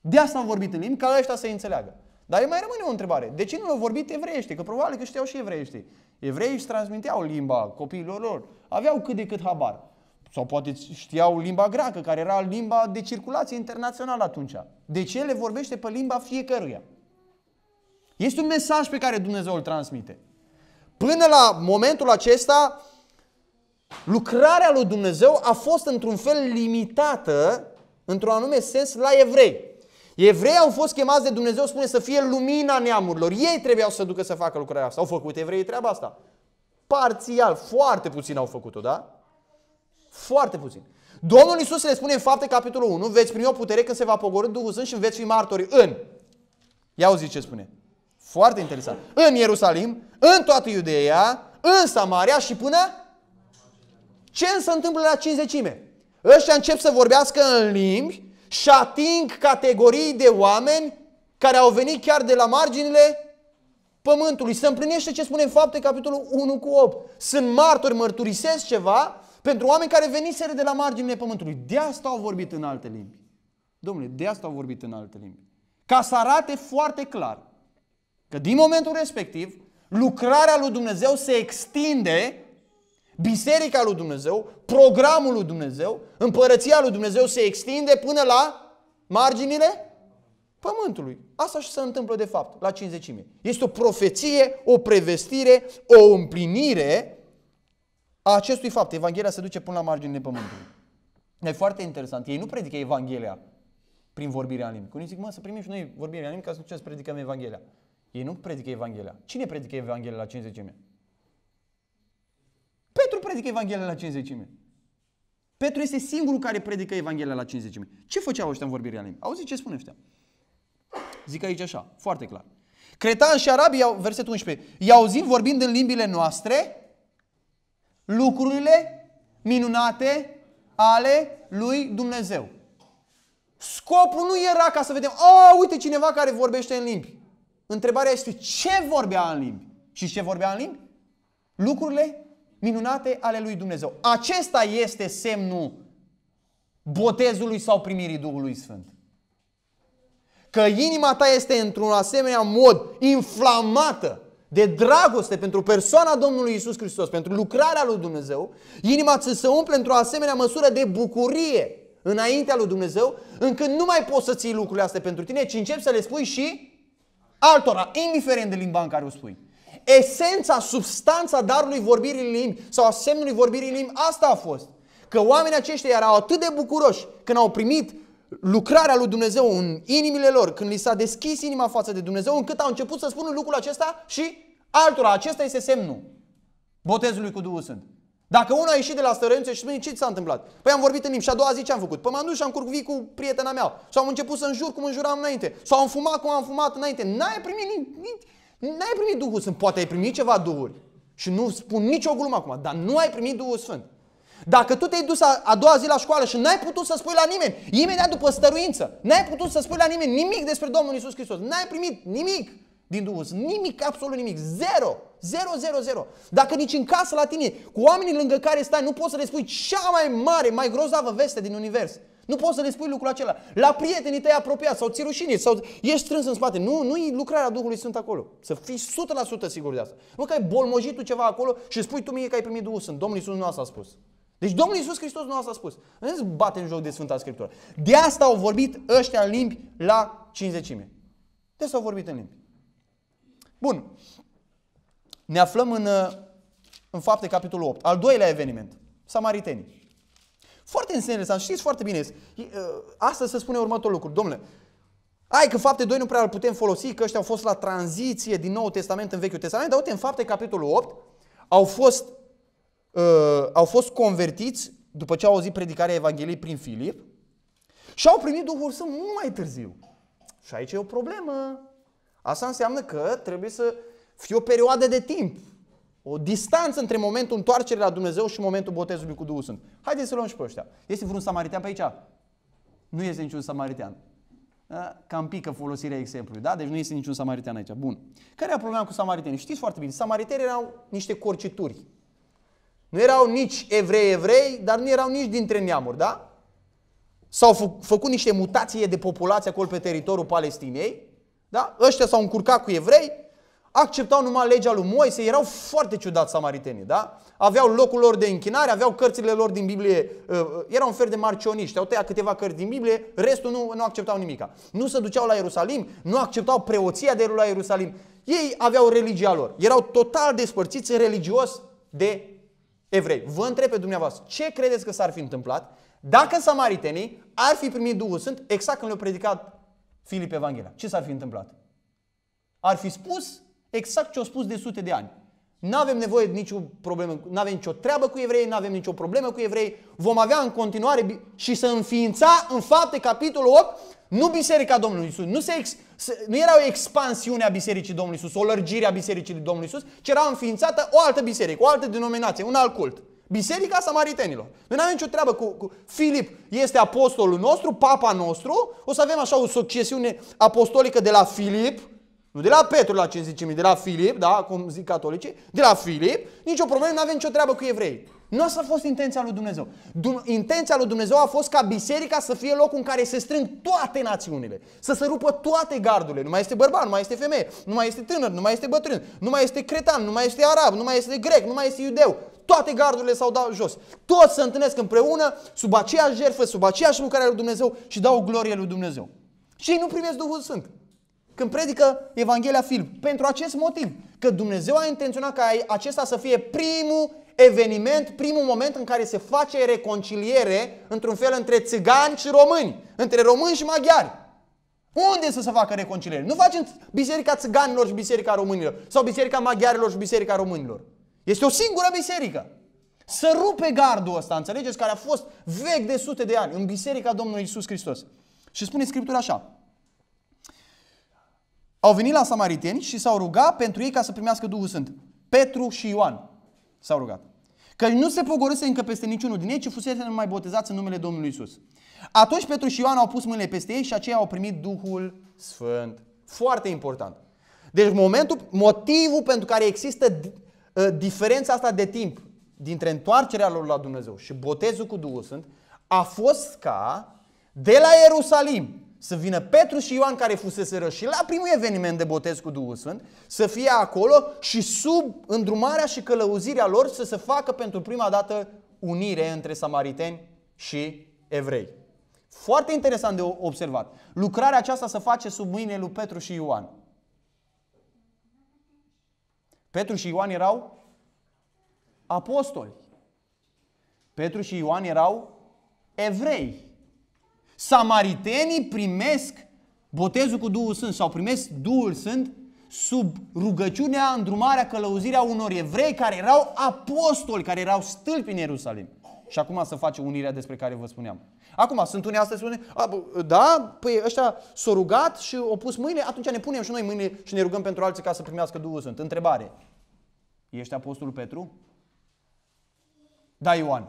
Speaker 1: De asta am vorbit în limbi, ca ăștia să înțeleagă. Dar mai rămâne o întrebare. De ce nu au vorbit evreiește? Că probabil că știau și evreiește. Evreii își transmiteau limba copiilor lor. Aveau cât de cât habar. Sau poate știau limba greacă, care era limba de circulație internațională atunci. De ce le vorbește pe limba fiecăruia? Este un mesaj pe care Dumnezeu îl transmite. Până la momentul acesta, lucrarea lui Dumnezeu a fost într-un fel limitată, într-un anume sens, la evrei. Evrei au fost chemați de Dumnezeu, spune, să fie lumina neamurilor. Ei trebuiau să ducă să facă lucrarea asta. Au făcut evreii treaba asta. Parțial, foarte puțin au făcut-o, da? Foarte puțin. Domnul Iisus le spune în fapte capitolul 1, veți primi o putere când se va pogorâ Duhul Sfânt și veți fi martori în. Ia auzi ce spune. Foarte interesant. În Ierusalim, în toată Iudeea, în Samaria și până... Ce se întâmplă la cinzecime? Ăștia încep să vorbească în limbi și ating categorii de oameni care au venit chiar de la marginile pământului. Se împlinește ce spune în fapte capitolul 1 cu 8. Sunt martori, mărturisesc ceva pentru oameni care veniseră de la marginile pământului. De asta au vorbit în alte limbi. Domnule, de asta au vorbit în alte limbi. Ca să arate foarte clar Că din momentul respectiv, lucrarea lui Dumnezeu se extinde, biserica lui Dumnezeu, programul lui Dumnezeu, împărăția lui Dumnezeu se extinde până la marginile pământului. Asta și se întâmplă de fapt la cinzecime. Este o profeție, o prevestire, o împlinire a acestui fapt. Evanghelia se duce până la marginile pământului. E foarte interesant. Ei nu predică Evanghelia prin vorbirea în limbi. Unii zic, mă, să primim și noi vorbirea în limbi ca să ce să predicăm Evanghelia. Ei nu predică Evanghelia. Cine predică Evanghelia la cinzecime? Petru predică Evanghelia la cinzecime. Petru este singurul care predică Evanghelia la cinzecime. Ce făceau ăștia în vorbirea lui? Auzi ce spune ăștia? Zic aici așa, foarte clar. Cretan și arabii, versetul 11, i zis vorbind în limbile noastre lucrurile minunate ale lui Dumnezeu. Scopul nu era ca să vedem, a, uite cineva care vorbește în limbi. Întrebarea este ce vorbea în limbi. Și ce vorbea în limbi? Lucrurile minunate ale lui Dumnezeu. Acesta este semnul botezului sau primirii Duhului Sfânt. Că inima ta este într-un asemenea mod inflamată de dragoste pentru persoana Domnului Isus Hristos, pentru lucrarea lui Dumnezeu, inima ți se umple într-o asemenea măsură de bucurie înaintea lui Dumnezeu, încât nu mai poți să ții lucrurile astea pentru tine, ci începi să le spui și altora, indiferent de limba în care o spui. Esența, substanța darului vorbirii în limbi sau a semnului vorbirii în limbi, asta a fost. Că oamenii aceștia erau atât de bucuroși când au primit lucrarea lui Dumnezeu în inimile lor, când li s-a deschis inima față de Dumnezeu, încât au început să spună lucrul acesta și altora. Acesta este semnul botezului cu Duhul Sfânt. Dacă unul a ieșit de la sărențe și spune, ce s-a întâmplat? Păi am vorbit în limbi și a doua zi ce am făcut? Păi m-am dus și am curcuvit cu prietena mea. Sau am început să înjur cum înjuram înainte. Sau am fumat cum am fumat înainte. N-ai primit, nimic. n-ai primit Duhul Sfânt. Poate ai primit ceva Duhuri. Și nu spun nicio glumă acum, dar nu ai primit Duhul Sfânt. Dacă tu te-ai dus a, a doua zi la școală și n-ai putut să spui la nimeni, imediat după stăruință, n-ai putut să spui la nimeni nimic despre Domnul Isus Hristos, n-ai primit nimic, din Duhul Sfânt. Nimic, absolut nimic. Zero. Zero, zero, zero. Dacă nici în casă la tine, cu oamenii lângă care stai, nu poți să le spui cea mai mare, mai grozavă veste din univers. Nu poți să le spui lucrul acela. La prietenii tăi apropiați sau ți rușine sau ești strâns în spate. Nu, nu e lucrarea Duhului Sfânt acolo. Să fii 100% sigur de asta. Nu că ai bolmojit tu ceva acolo și spui tu mie că ai primit Duhul Sfânt. Domnul Iisus nu asta a spus. Deci Domnul Iisus Hristos nu asta a spus. Nu bate în joc de Sfânta Scriptură. De asta au vorbit ăștia în limbi la cinzecime. De asta au vorbit în limbi. Bun. Ne aflăm în, uh, în fapte, capitolul 8. Al doilea eveniment. Samaritenii. Foarte interesant. Știți foarte bine. Uh, Asta se spune următorul lucru. Domnule, ai că fapte 2 nu prea îl putem folosi, că ăștia au fost la tranziție din Noul Testament în Vechiul Testament, dar uite, în fapte, capitolul 8, au fost, uh, au fost convertiți după ce au auzit predicarea Evangheliei prin Filip și au primit Duhul Sfânt mult mai târziu. Și aici e o problemă. Asta înseamnă că trebuie să fie o perioadă de timp, o distanță între momentul întoarcerii la Dumnezeu și momentul botezului cu Duhul Sfânt. Haideți să luăm și pe ăștia. Este vreun samaritean pe aici? Nu este niciun samaritean. Da? Cam pică folosirea exemplului, da? Deci nu este niciun samaritean aici. Bun. Care era problema cu samaritenii? Știți foarte bine, samaritenii erau niște corcituri. Nu erau nici evrei evrei, dar nu erau nici dintre neamuri, da? S-au făcut niște mutații de populație acolo pe teritoriul Palestiniei da? Ăștia s-au încurcat cu evrei, acceptau numai legea lui Moise, erau foarte ciudați samaritenii, da? Aveau locul lor de închinare, aveau cărțile lor din Biblie, uh, uh, erau un fel de marcioniști, au tăiat câteva cărți din Biblie, restul nu, nu acceptau nimica. Nu se duceau la Ierusalim, nu acceptau preoția de la Ierusalim. Ei aveau religia lor, erau total despărțiți religios de evrei. Vă întreb pe dumneavoastră, ce credeți că s-ar fi întâmplat dacă samaritenii ar fi primit Duhul Sfânt exact când le au predicat Filip Evanghelia. Ce s-ar fi întâmplat? Ar fi spus exact ce au spus de sute de ani. Nu avem nevoie de nicio problemă, nu avem nicio treabă cu evrei, nu avem nicio problemă cu evrei. Vom avea în continuare și să înființa în fapte capitolul 8 nu biserica Domnului Isus, nu, se ex, nu era o expansiune a bisericii Domnului Isus, o lărgire a bisericii Domnului Isus, ci era înființată o altă biserică, o altă denominație, un alt cult. Biserica Samaritenilor. Noi nu avem nicio treabă cu, cu Filip, este apostolul nostru, papa nostru, o să avem așa o succesiune apostolică de la Filip, nu de la Petru la zicem, de la Filip, da, cum zic catolicii, de la Filip, nicio problemă, nu avem nicio treabă cu evrei. Nu asta a fost intenția lui Dumnezeu. Dum- intenția lui Dumnezeu a fost ca biserica să fie locul în care se strâng toate națiunile, să se rupă toate gardurile. Nu mai este bărbat, nu mai este femeie, nu mai este tânăr, nu mai este bătrân, nu mai este cretan, nu mai este arab, nu mai este grec, nu mai este iudeu. Toate gardurile s-au dat jos. Toți se întâlnesc împreună, sub aceeași jertfă, sub aceeași lucrare lui Dumnezeu și dau glorie lui Dumnezeu. Și ei nu primesc Duhul Sfânt. Când predică Evanghelia Filip, pentru acest motiv, că Dumnezeu a intenționat ca acesta să fie primul eveniment, primul moment în care se face reconciliere, într-un fel, între țigani și români, între români și maghiari. Unde să se facă reconciliere? Nu facem biserica țiganilor și biserica românilor, sau biserica maghiarilor și biserica românilor. Este o singură biserică. Să rupe gardul ăsta, înțelegeți, care a fost vechi de sute de ani în biserica Domnului Isus Hristos. Și spune Scriptura așa. Au venit la samariteni și s-au rugat pentru ei ca să primească Duhul Sfânt. Petru și Ioan. S-au rugat. Că nu se pogorâse încă peste niciunul din ei, ci fusese numai botezați în numele Domnului Isus. Atunci Petru și Ioan au pus mâinile peste ei și aceia au primit Duhul Sfânt. Foarte important. Deci momentul, motivul pentru care există ă, diferența asta de timp dintre întoarcerea lor la Dumnezeu și botezul cu Duhul Sfânt a fost ca de la Ierusalim să vină Petru și Ioan care fusese răși la primul eveniment de botez cu Duhul Sfânt, să fie acolo și sub îndrumarea și călăuzirea lor să se facă pentru prima dată unire între samariteni și evrei. Foarte interesant de observat. Lucrarea aceasta se face sub mâinile lui Petru și Ioan. Petru și Ioan erau apostoli. Petru și Ioan erau evrei. Samaritenii primesc botezul cu Duhul Sfânt sau primesc Duhul Sfânt sub rugăciunea, îndrumarea, călăuzirea unor evrei care erau apostoli, care erau stâlpi în Ierusalim. Și acum să face unirea despre care vă spuneam. Acum, sunt unii astăzi spune, da, păi ăștia s-au rugat și au pus mâinile, atunci ne punem și noi mâinile și ne rugăm pentru alții ca să primească Duhul Sfânt. Întrebare. Ești apostolul Petru? Da, Ioan.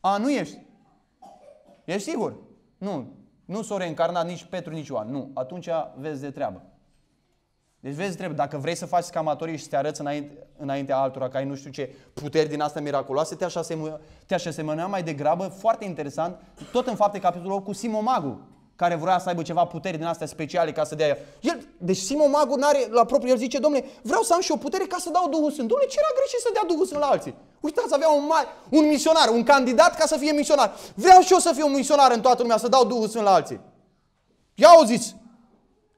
Speaker 1: A, nu ești. Ești sigur? Nu, nu s-o reîncarnat nici Petru, nici Ioan. Nu, atunci vezi de treabă. Deci vezi treabă. dacă vrei să faci scamatorii și să te arăți înainte, înaintea altora că ai nu știu ce puteri din astea miraculoase, te-aș asemenea, te mai degrabă, foarte interesant, tot în fapte capitolul 8, cu Simomagul care vrea să aibă ceva puteri din astea speciale ca să dea el. Deci Simon Magul nu are la propriu, el zice, domnule, vreau să am și o putere ca să dau Duhul Sfânt. Domnule, ce era greșit să dea Duhul Sfânt la alții? Uitați, avea un, mai, un misionar, un candidat ca să fie misionar. Vreau și eu să fiu un misionar în toată lumea, să dau Duhul Sfânt la alții. Ia auziți,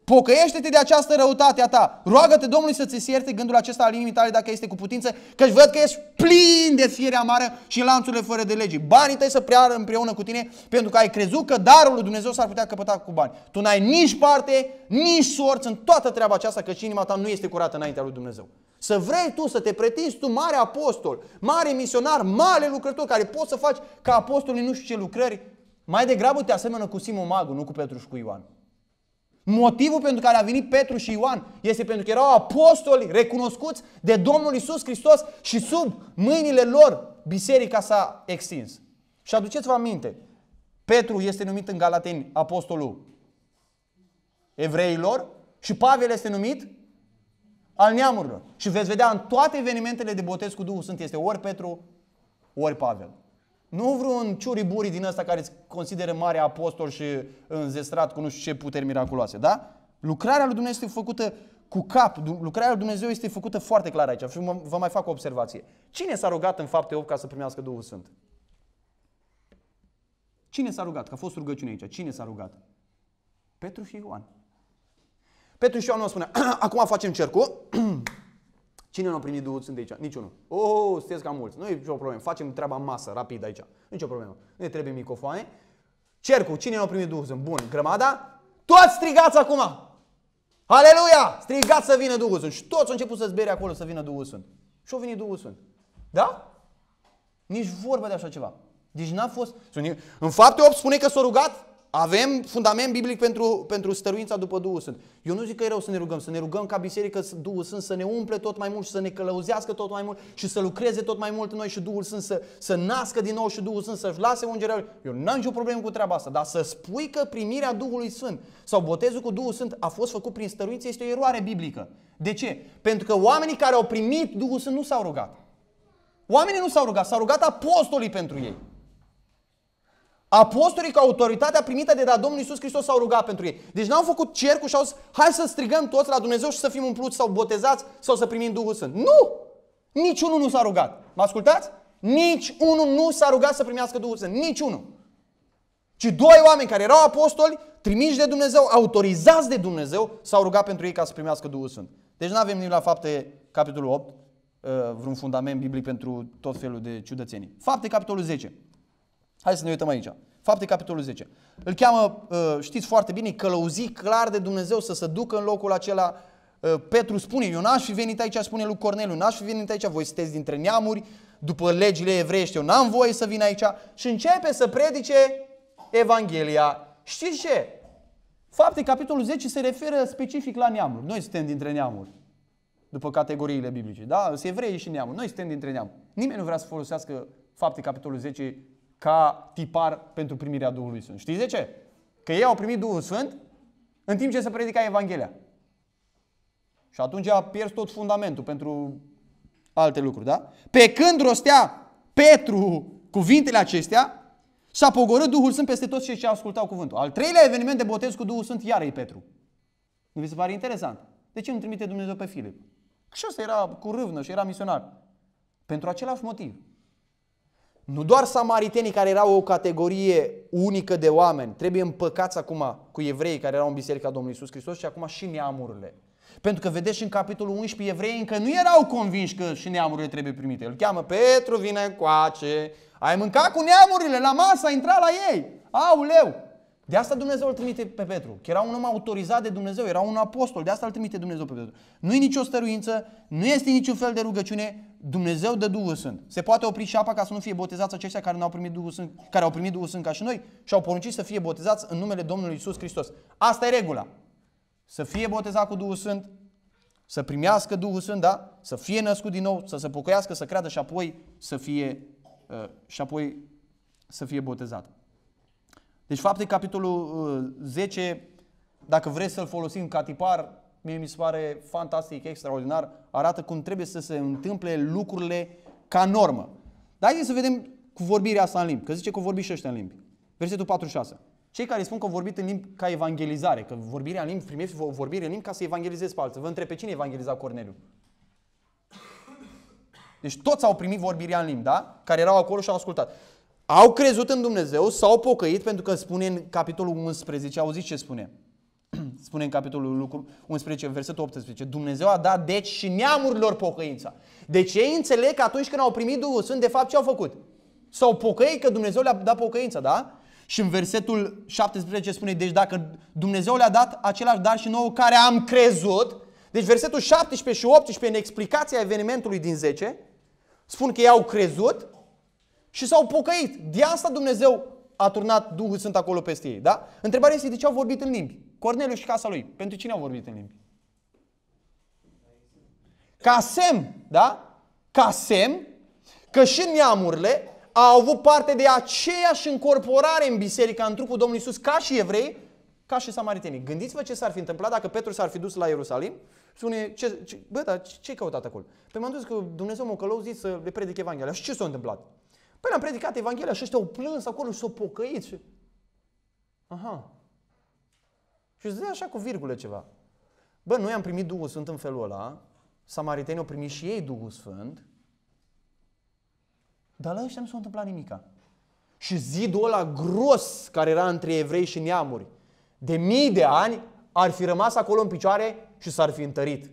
Speaker 1: Pocăiește-te de această răutate a ta. Roagă-te Domnului să ți ierte gândul acesta al inimii tale dacă este cu putință, că văd că ești plin de fiere amară și lanțurile fără de legi. Banii tăi să preară împreună cu tine pentru că ai crezut că darul lui Dumnezeu s-ar putea căpăta cu bani. Tu n-ai nici parte, nici sorți în toată treaba aceasta, și inima ta nu este curată înaintea lui Dumnezeu. Să vrei tu să te pretinzi tu mare apostol, mare misionar, mare lucrător care poți să faci ca apostolii nu știu ce lucrări, mai degrabă te asemănă cu Simon Magu, nu cu Petru și cu Ioan. Motivul pentru care a venit Petru și Ioan este pentru că erau apostoli recunoscuți de Domnul Isus Hristos și sub mâinile lor biserica s-a extins. Și aduceți-vă aminte, Petru este numit în Galateni apostolul evreilor și Pavel este numit al neamurilor. Și veți vedea în toate evenimentele de botez cu Duhul Sfânt este ori Petru, ori Pavel. Nu vreun ciuriburi din ăsta care îți consideră mare apostol și înzestrat cu nu știu ce puteri miraculoase, da? Lucrarea lui Dumnezeu este făcută cu cap. Lucrarea lui Dumnezeu este făcută foarte clar aici. Și vă mai fac o observație. Cine s-a rugat în fapte 8 ca să primească Duhul Sfânt? Cine s-a rugat? Că a fost rugăciune aici. Cine s-a rugat? Petru și Ioan. Petru și Ioan nu spune, acum facem cercul, Cine nu a primit Duhul Sfânt aici? Niciunul. Oh, sunteți ca mulți. Nu e nicio problemă. Facem treaba în masă, rapid aici. Nicio problemă. Ne trebuie microfoane. Cercul. Cine nu a primit Duhul Sfânt? Bun. Grămada. Toți strigați acum! Aleluia! Strigați să vină Duhul Sfânt. Și toți au început să zbere acolo să vină Duhul Sfânt. Și au venit Duhul Sfânt. Da? Nici vorba de așa ceva. Deci n-a fost. În fapte 8 spune că s-a rugat avem fundament biblic pentru, pentru stăruința după Duhul Sfânt. Eu nu zic că e rău să ne rugăm, să ne rugăm ca biserică Duhul Sfânt să ne umple tot mai mult și să ne călăuzească tot mai mult și să lucreze tot mai mult în noi și Duhul Sfânt să, să nască din nou și Duhul Sfânt să-și lase ungerea Eu n-am nicio problemă cu treaba asta, dar să spui că primirea Duhului Sfânt sau botezul cu Duhul Sfânt a fost făcut prin stăruință este o eroare biblică. De ce? Pentru că oamenii care au primit Duhul Sfânt nu s-au rugat. Oamenii nu s-au rugat, s-au rugat apostolii pentru ei. Apostolii cu autoritatea primită de la Domnul Isus Hristos s-au rugat pentru ei. Deci n-au făcut cercul și au zis, hai să strigăm toți la Dumnezeu și să fim umpluți sau botezați sau să primim Duhul Sfânt. Nu! Niciunul nu s-a rugat. Mă ascultați? Nici unul nu s-a rugat să primească Duhul Sfânt. Niciunul. Ci doi oameni care erau apostoli, trimiși de Dumnezeu, autorizați de Dumnezeu, s-au rugat pentru ei ca să primească Duhul Sfânt. Deci nu avem nici la fapte capitolul 8, uh, vreun fundament biblic pentru tot felul de ciudățenii. Fapte capitolul 10. Hai să ne uităm aici. Fapte, capitolul 10. Îl cheamă, uh, știți foarte bine, călăuzi clar de Dumnezeu să se ducă în locul acela. Uh, Petru spune, eu n-aș fi venit aici, spune lui Corneliu, n-aș fi venit aici, voi sunteți dintre neamuri, după legile evreiești, eu n-am voie să vin aici. Și începe să predice Evanghelia. Știți ce? Fapte, capitolul 10 se referă specific la neamuri. Noi suntem dintre neamuri, după categoriile biblice. Da? Sunt evrei și neamuri. Noi suntem dintre neamuri. Nimeni nu vrea să folosească fapte, capitolul 10, ca tipar pentru primirea Duhului Sfânt. Știți de ce? Că ei au primit Duhul Sfânt în timp ce se predica Evanghelia. Și atunci a pierd tot fundamentul pentru alte lucruri, da? Pe când rostea Petru cuvintele acestea, s-a pogorât Duhul Sfânt peste toți cei ce ascultau cuvântul. Al treilea eveniment de botez cu Duhul Sfânt, e Petru. Nu vi se pare interesant? De ce nu trimite Dumnezeu pe Filip? Și ăsta era cu râvnă și era misionar. Pentru același motiv. Nu doar samaritenii care erau o categorie unică de oameni, trebuie împăcați acum cu evreii care erau în Biserica Domnului Isus Hristos și acum și neamurile. Pentru că vedeți în capitolul 11 evreii încă nu erau convinși că și neamurile trebuie primite. Îl cheamă Petru, vine ace. ai mâncat cu neamurile la masă, ai intrat la ei. Auleu! De asta Dumnezeu îl trimite pe Petru, că era un om autorizat de Dumnezeu, era un apostol, de asta îl trimite Dumnezeu pe Petru. Nu e nicio stăruință, nu este niciun fel de rugăciune, Dumnezeu dă Duhul Sfânt. Se poate opri și apa ca să nu fie botezați aceștia care, au primit Duhul Sfânt, care au primit Duhul Sfânt ca și noi și au poruncit să fie botezați în numele Domnului Isus Hristos. Asta e regula. Să fie botezat cu Duhul Sfânt, să primească Duhul Sfânt, da? Să fie născut din nou, să se pocăiască, să creadă și apoi să fie, uh, și apoi să fie botezat. Deci fapte capitolul uh, 10, dacă vreți să-l folosim ca tipar, Mie mi se pare fantastic, extraordinar. Arată cum trebuie să se întâmple lucrurile ca normă. Dar haideți să vedem cu vorbirea asta în limbi. Că zice că vorbi și ăștia în limbi. Versetul 46. Cei care spun că au vorbit în limbi ca evangelizare, că vorbirea în limbi, primești vorbire în limbi ca să evangelizezi pe alții. Vă întreb pe cine evangeliza Corneliu? Deci toți au primit vorbirea în limbi, da? Care erau acolo și au ascultat. Au crezut în Dumnezeu, s-au pocăit, pentru că spune în capitolul 11, auziți ce spune? spune în capitolul lucru 11, versetul 18, Dumnezeu a dat deci și neamurilor pocăința. Deci ei înțeleg că atunci când au primit Duhul Sfânt, de fapt ce au făcut? S-au pocăit că Dumnezeu le-a dat pocăința, da? Și în versetul 17 spune, deci dacă Dumnezeu le-a dat același dar și nouă care am crezut, deci versetul 17 și 18 în explicația evenimentului din 10 spun că ei au crezut și s-au pocăit. De asta Dumnezeu a turnat Duhul Sfânt acolo peste ei, da? Întrebarea este de ce au vorbit în limbi? Corneliu și casa lui. Pentru cine au vorbit în limbi? Ca semn, da? Ca semn că și neamurile au avut parte de aceeași încorporare în biserică în trupul Domnului Iisus. ca și evrei, ca și samaritenii. Gândiți-vă ce s-ar fi întâmplat dacă Petru s-ar fi dus la Ierusalim spune, ce, ce, bă, dar ce-ai căutat acolo? Păi m-am dus că Dumnezeu mă călău zis să le predic Evanghelia. Și ce s-a întâmplat? Păi am predicat Evanghelia și ăștia au plâns acolo și s-au pocăit. Și... Aha. Și îți așa cu virgulă ceva. Bă, noi am primit Duhul Sfânt în felul ăla, samaritenii au primit și ei Duhul Sfânt, dar la ăștia nu s-a întâmplat nimica. Și zidul ăla gros care era între evrei și neamuri, de mii de ani, ar fi rămas acolo în picioare și s-ar fi întărit.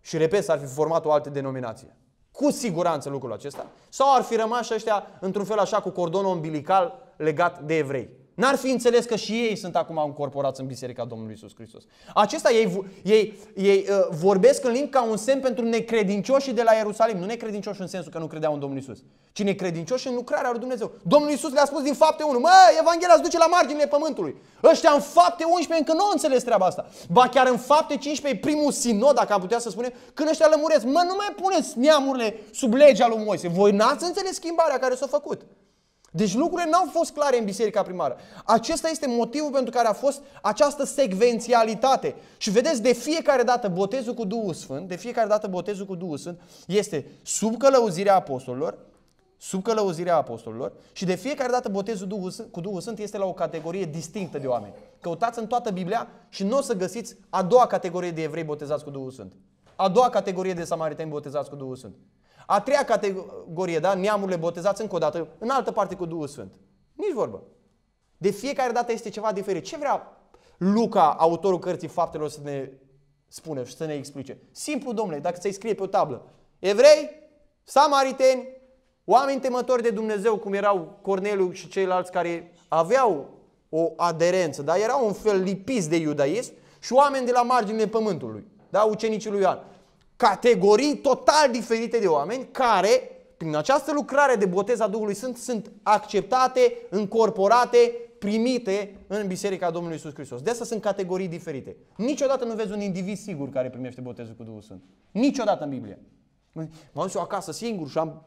Speaker 1: Și, repet, s-ar fi format o altă denominație. Cu siguranță lucrul acesta. Sau ar fi rămas ăștia într-un fel așa cu cordonul umbilical legat de evrei. N-ar fi înțeles că și ei sunt acum încorporați în Biserica Domnului Isus Hristos. Acesta ei, ei, ei uh, vorbesc în limbi ca un semn pentru necredincioșii de la Ierusalim. Nu necredincioși în sensul că nu credeau în Domnul Isus, ci necredincioși în lucrarea lui Dumnezeu. Domnul Isus le-a spus din fapte 1, mă, Evanghelia se duce la marginile pământului. Ăștia în fapte 11 încă nu au înțeles treaba asta. Ba chiar în fapte 15 primul sinod, dacă am putea să spunem, când ăștia lămuresc, mă, nu mai puneți neamurile sub legea lui Moise. Voi n-ați înțeles schimbarea care s-a făcut. Deci lucrurile n-au fost clare în biserica primară. Acesta este motivul pentru care a fost această secvențialitate. Și vedeți, de fiecare dată botezul cu Duhul Sfânt, de fiecare dată botezul cu Duhul Sfânt este sub călăuzirea apostolilor, sub călăuzirea apostolilor și de fiecare dată botezul Duhul Sfânt, cu Duhul Sfânt este la o categorie distinctă de oameni. Căutați în toată Biblia și nu o să găsiți a doua categorie de evrei botezați cu Duhul Sfânt. A doua categorie de samariteni botezați cu Duhul Sfânt. A treia categorie, da? Neamurile botezați încă o dată, în altă parte cu Duhul Sfânt. Nici vorbă. De fiecare dată este ceva diferit. Ce vrea Luca, autorul cărții faptelor, să ne spune și să ne explice? Simplu, domnule, dacă ți-ai scrie pe o tablă. Evrei, samariteni, oameni temători de Dumnezeu, cum erau Corneliu și ceilalți care aveau o aderență, dar erau un fel lipiți de iudaism și oameni de la marginile pământului, da, ucenicii lui Ioan categorii total diferite de oameni care, prin această lucrare de botez a Duhului Sfânt, sunt acceptate, încorporate, primite în Biserica Domnului Iisus Hristos. De asta sunt categorii diferite. Niciodată nu vezi un individ sigur care primește botezul cu Duhul Sfânt. Niciodată în Biblie. M-am dus eu acasă singur și am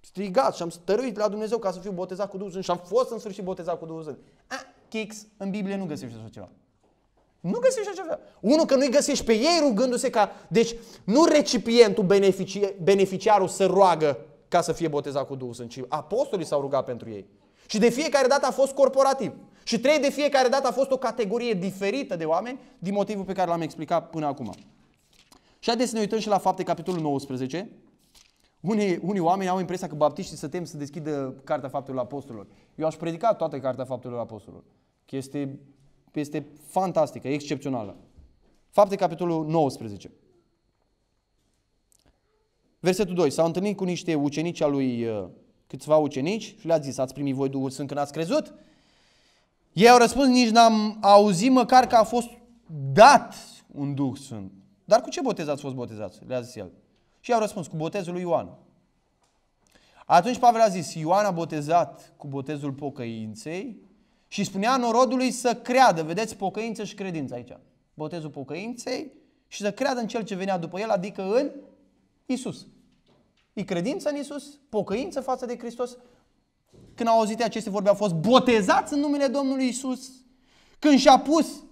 Speaker 1: strigat și am stăruit la Dumnezeu ca să fiu botezat cu Duhul Sfânt și am fost în sfârșit botezat cu Duhul Sfânt. A, kicks! în Biblie nu găsești așa ceva. Nu găsești așa ceva. Unul că nu-i găsești pe ei rugându-se ca... Deci nu recipientul, benefici, beneficiarul să roagă ca să fie botezat cu Duhul Sfânt, ci apostolii s-au rugat pentru ei. Și de fiecare dată a fost corporativ. Și trei de fiecare dată a fost o categorie diferită de oameni din motivul pe care l-am explicat până acum. Și haideți să ne uităm și la fapte, capitolul 19. Unii, unii oameni au impresia că baptiștii se tem să deschidă Cartea Faptelor Apostolilor. Eu aș predica toată Cartea Faptelor Apostolilor. Că este Păi este fantastică, excepțională. Fapte, capitolul 19. Versetul 2. S-au întâlnit cu niște ucenici al lui uh, câțiva ucenici și le-a zis, ați primit voi Duhul Sfânt când ați crezut? Ei au răspuns, nici n-am auzit măcar că a fost dat un Duh Sfânt. Dar cu ce botez ați fost botezați? Le-a zis el. Și au răspuns, cu botezul lui Ioan. Atunci Pavel a zis, Ioan a botezat cu botezul pocăinței, și spunea norodului să creadă, vedeți, pocăință și credință aici, botezul pocăinței și să creadă în cel ce venea după el, adică în Isus. E credință în Isus, pocăință față de Hristos. Când au auzit aceste vorbe, au fost botezați în numele Domnului Isus. Când și-a pus,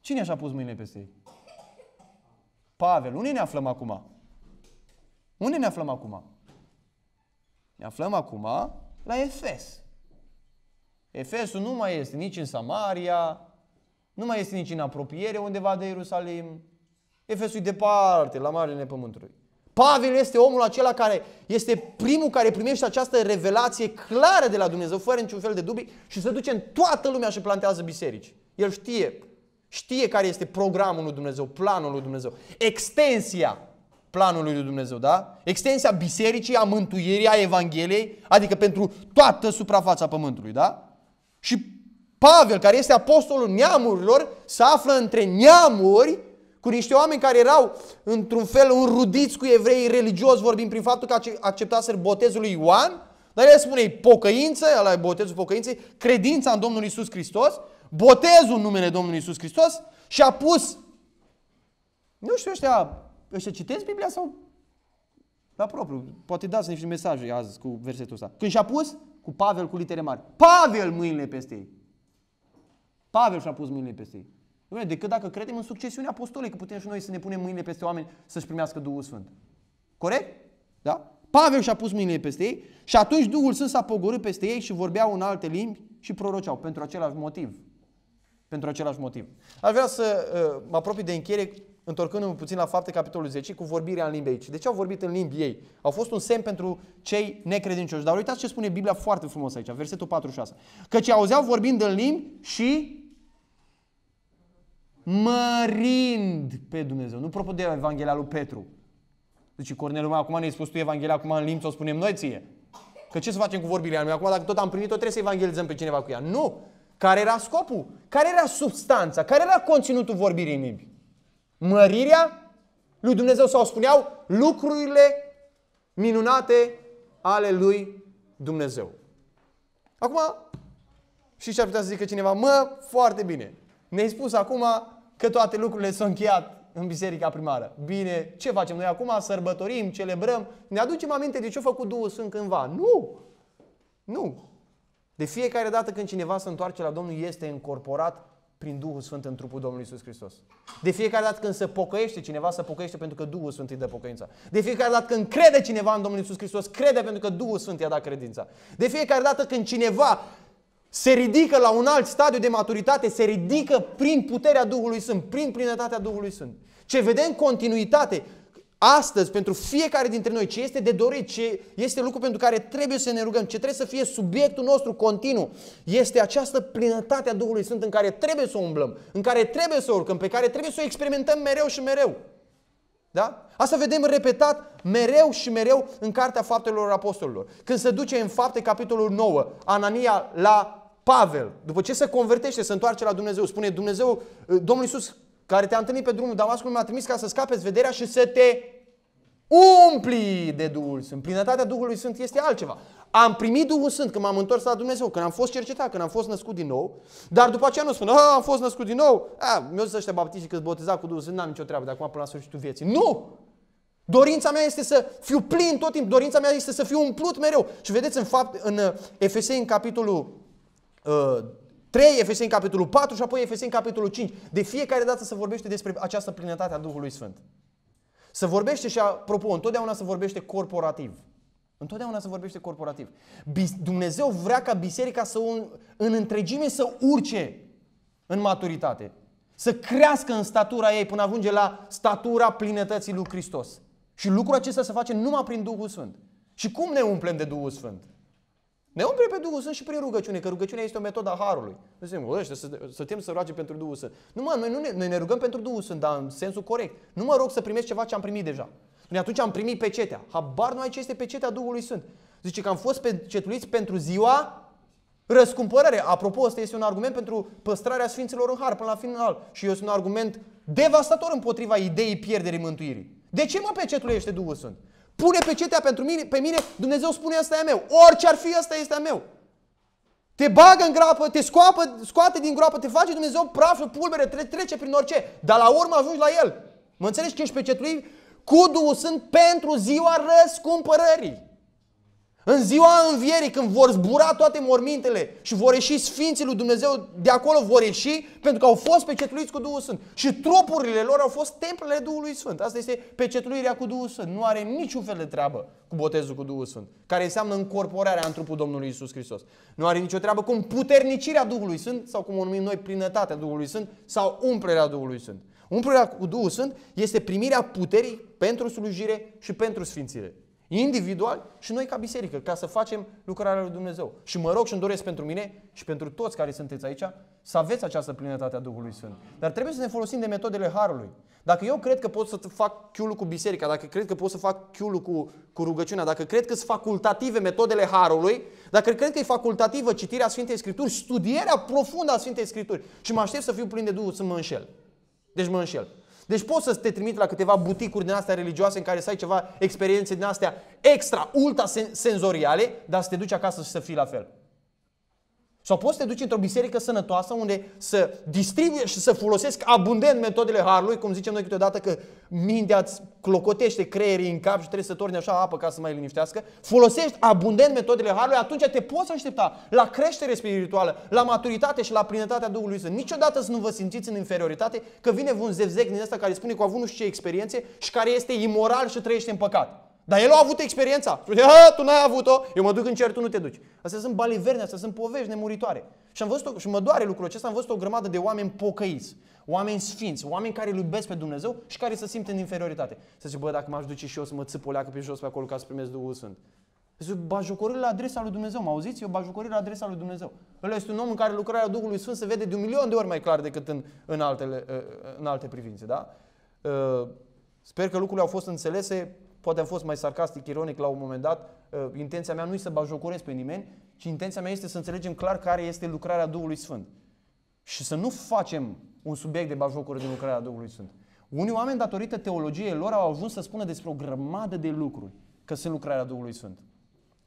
Speaker 1: cine și-a pus mâinile peste ei? Pavel, unde ne aflăm acum? Unde ne aflăm acum? Ne aflăm acum la Efes. Efesul nu mai este nici în Samaria, nu mai este nici în apropiere undeva de Ierusalim. Efesul e departe, la marginea pământului. Pavel este omul acela care este primul care primește această revelație clară de la Dumnezeu, fără niciun fel de dubii, și se duce în toată lumea și plantează biserici. El știe, știe care este programul lui Dumnezeu, planul lui Dumnezeu, extensia planului lui Dumnezeu, da? Extensia bisericii, a mântuirii, a Evangheliei, adică pentru toată suprafața pământului, da? Și Pavel, care este apostolul neamurilor, se află între neamuri cu niște oameni care erau într-un fel înrudiți cu evrei religios, vorbind prin faptul că acceptaseră botezul lui Ioan, dar el spune pocăință, ăla e botezul pocăinței, credința în Domnul Isus Hristos, botezul în numele Domnului Isus Hristos și a pus, nu știu ăștia, ăștia citesc Biblia sau la propriu, poate dați niște mesaje azi cu versetul ăsta. Când și-a pus cu Pavel cu litere mari. Pavel mâinile peste ei. Pavel și-a pus mâinile peste ei. Dom'le, decât dacă credem în succesiunea apostolică, putem și noi să ne punem mâinile peste oameni să-și primească Duhul Sfânt. Corect? Da? Pavel și-a pus mâinile peste ei și atunci Duhul Sfânt s-a pogorât peste ei și vorbeau în alte limbi și proroceau pentru același motiv. Pentru același motiv. Aș vrea să uh, mă apropii de încheiere întorcându-mă puțin la fapte, capitolul 10, cu vorbirea în limbi aici. De ce au vorbit în limbi ei? Au fost un semn pentru cei necredincioși. Dar uitați ce spune Biblia foarte frumos aici, versetul 46. Căci auzeau vorbind în limbi și mărind pe Dumnezeu. Nu propun de Evanghelia lui Petru. Deci Cornelul meu, acum ne-ai spus tu Evanghelia, acum în limbi o spunem noi ție. Că ce să facem cu vorbirea mea? Acum dacă tot am primit-o, trebuie să evangelizăm pe cineva cu ea. Nu! Care era scopul? Care era substanța? Care era conținutul vorbirii în limbi? mărirea lui Dumnezeu sau spuneau lucrurile minunate ale lui Dumnezeu. Acum, și ce ar putea să zică cineva? Mă, foarte bine. Ne-ai spus acum că toate lucrurile sunt încheiat în biserica primară. Bine, ce facem noi acum? Sărbătorim, celebrăm, ne aducem aminte de ce a făcut Duhul Sfânt cândva. Nu! Nu! De fiecare dată când cineva se întoarce la Domnul, este încorporat prin Duhul Sfânt în trupul Domnului Isus Hristos. De fiecare dată când se pocăiește cineva, se pocăiește pentru că Duhul Sfânt îi dă pocăința. De fiecare dată când crede cineva în Domnul Isus Hristos, crede pentru că Duhul Sfânt i-a dat credința. De fiecare dată când cineva se ridică la un alt stadiu de maturitate, se ridică prin puterea Duhului Sfânt, prin plinătatea Duhului Sfânt. Ce vedem continuitate astăzi pentru fiecare dintre noi, ce este de dorit, ce este lucru pentru care trebuie să ne rugăm, ce trebuie să fie subiectul nostru continuu, este această plinătate a Duhului Sfânt în care trebuie să umblăm, în care trebuie să urcăm, pe care trebuie să o experimentăm mereu și mereu. Da? Asta vedem repetat mereu și mereu în Cartea Faptelor Apostolilor. Când se duce în fapte capitolul 9, Anania la Pavel, după ce se convertește, se întoarce la Dumnezeu, spune Dumnezeu, Domnul Iisus care te-a întâlnit pe drumul Damascului, m-a trimis ca să scapeți vederea și să te umpli de Duhul Sfânt. Plinătatea Duhului Sfânt este altceva. Am primit Duhul Sfânt când m-am întors la Dumnezeu, când am fost cercetat, când am fost născut din nou, dar după aceea nu spun, ah, am fost născut din nou, mi-au zis ăștia baptiști că botezat cu Duhul Sfânt, n-am nicio treabă de acum până la sfârșitul vieții. Nu! Dorința mea este să fiu plin tot timpul, dorința mea este să fiu umplut mereu. Și vedeți în fapt, în Efesei, în capitolul uh, 3 Efeseni capitolul 4 și apoi Efeseni capitolul 5. De fiecare dată se vorbește despre această plinătate a Duhului Sfânt. Se vorbește și, apropo, întotdeauna se vorbește corporativ. Întotdeauna se vorbește corporativ. Dumnezeu vrea ca biserica să în întregime să urce în maturitate. Să crească în statura ei până ajunge la statura plinătății lui Hristos. Și lucrul acesta se face numai prin Duhul Sfânt. Și cum ne umplem de Duhul Sfânt? Ne umple pe Duhul Sfânt și prin rugăciune, că rugăciunea este o metodă a Harului. Nu zicem, ăștia, să, să tem să roage pentru Duhul Sfânt. Nu mă, noi, nu ne, noi ne rugăm pentru Duhul Sfânt, dar în sensul corect. Nu mă rog să primesc ceva ce am primit deja. Noi atunci am primit pecetea. Habar nu ai ce este pecetea Duhului Sfânt. Zice că am fost pecetuliți pentru ziua răscumpărare. Apropo, ăsta este un argument pentru păstrarea Sfinților în Har până la final. Și este un argument devastator împotriva ideii pierderii mântuirii. De ce mă pecetulește Duhul Sfânt? Pune pecetea pentru mine, pe mine, Dumnezeu spune asta e a meu. Orice ar fi, asta este a meu. Te bagă în groapă, te scoapă, scoate din groapă, te face Dumnezeu praf pulbere, tre- trece prin orice. Dar la urmă ajungi la El. Mă înțelegi că ești pecetuit cu Duhul sunt pentru ziua răscumpărării. În ziua învierii, când vor zbura toate mormintele și vor ieși Sfinții lui Dumnezeu, de acolo vor ieși pentru că au fost pecetuliți cu Duhul Sfânt. Și trupurile lor au fost templele Duhului Sfânt. Asta este pecetuirea cu Duhul Sfânt. Nu are niciun fel de treabă cu botezul cu Duhul Sfânt, care înseamnă încorporarea în trupul Domnului Isus Hristos. Nu are nicio treabă cu puternicirea Duhului Sfânt sau cum o numim noi plinătatea Duhului Sfânt sau umplerea Duhului Sfânt. Umplerea cu Duhul Sfânt este primirea puterii pentru slujire și pentru sfințire individual și noi ca biserică, ca să facem lucrarea lui Dumnezeu. Și mă rog și îmi doresc pentru mine și pentru toți care sunteți aici să aveți această plinătate a Duhului Sfânt. Dar trebuie să ne folosim de metodele Harului. Dacă eu cred că pot să fac chiul cu biserica, dacă cred că pot să fac chiul cu, cu rugăciunea, dacă cred că sunt facultative metodele Harului, dacă cred că e facultativă citirea Sfintei Scripturi, studierea profundă a Sfintei Scripturi și mă aștept să fiu plin de Duhul, să mă înșel. Deci mă înșel. Deci poți să te trimit la câteva buticuri din astea religioase în care să ai ceva experiențe din astea extra, ultra senzoriale, dar să te duci acasă și să fii la fel. Sau poți să te duci într-o biserică sănătoasă unde să distribuie și să folosesc abundent metodele Harului, cum zicem noi câteodată că mintea îți clocotește creierii în cap și trebuie să torni așa apă ca să mai liniștească. Folosești abundent metodele Harului, atunci te poți aștepta la creștere spirituală, la maturitate și la plinătatea Duhului Sfânt. Niciodată să nu vă simțiți în inferioritate că vine un zevzec din asta care spune că a avut nu știu ce experiențe și care este imoral și trăiește în păcat. Dar el a avut experiența. Ha, tu n-ai avut-o, eu mă duc în cer, tu nu te duci. Astea sunt baliverne, astea sunt povești nemuritoare. Și, am văzut și mă doare lucrul acesta, am văzut o grămadă de oameni pocăiți, oameni sfinți, oameni care îl iubesc pe Dumnezeu și care se simt în inferioritate. Să zic, bă, dacă m-aș duce și eu să mă țip o leacă pe jos pe acolo ca să primesc Duhul Sfânt. Zice, bajocorâri la adresa lui Dumnezeu, mă auziți? Eu bajocorâri la adresa lui Dumnezeu. El este un om în care lucrarea Duhului Sfânt se vede de un milion de ori mai clar decât în, în, altele, în alte privințe, da? Ă, sper că lucrurile au fost înțelese poate am fost mai sarcastic, ironic la un moment dat, uh, intenția mea nu este să bajocoresc pe nimeni, ci intenția mea este să înțelegem clar care este lucrarea Duhului Sfânt. Și să nu facem un subiect de bajocură de lucrarea Duhului Sfânt. Unii oameni, datorită teologiei lor, au ajuns să spună despre o grămadă de lucruri că sunt lucrarea Duhului Sfânt.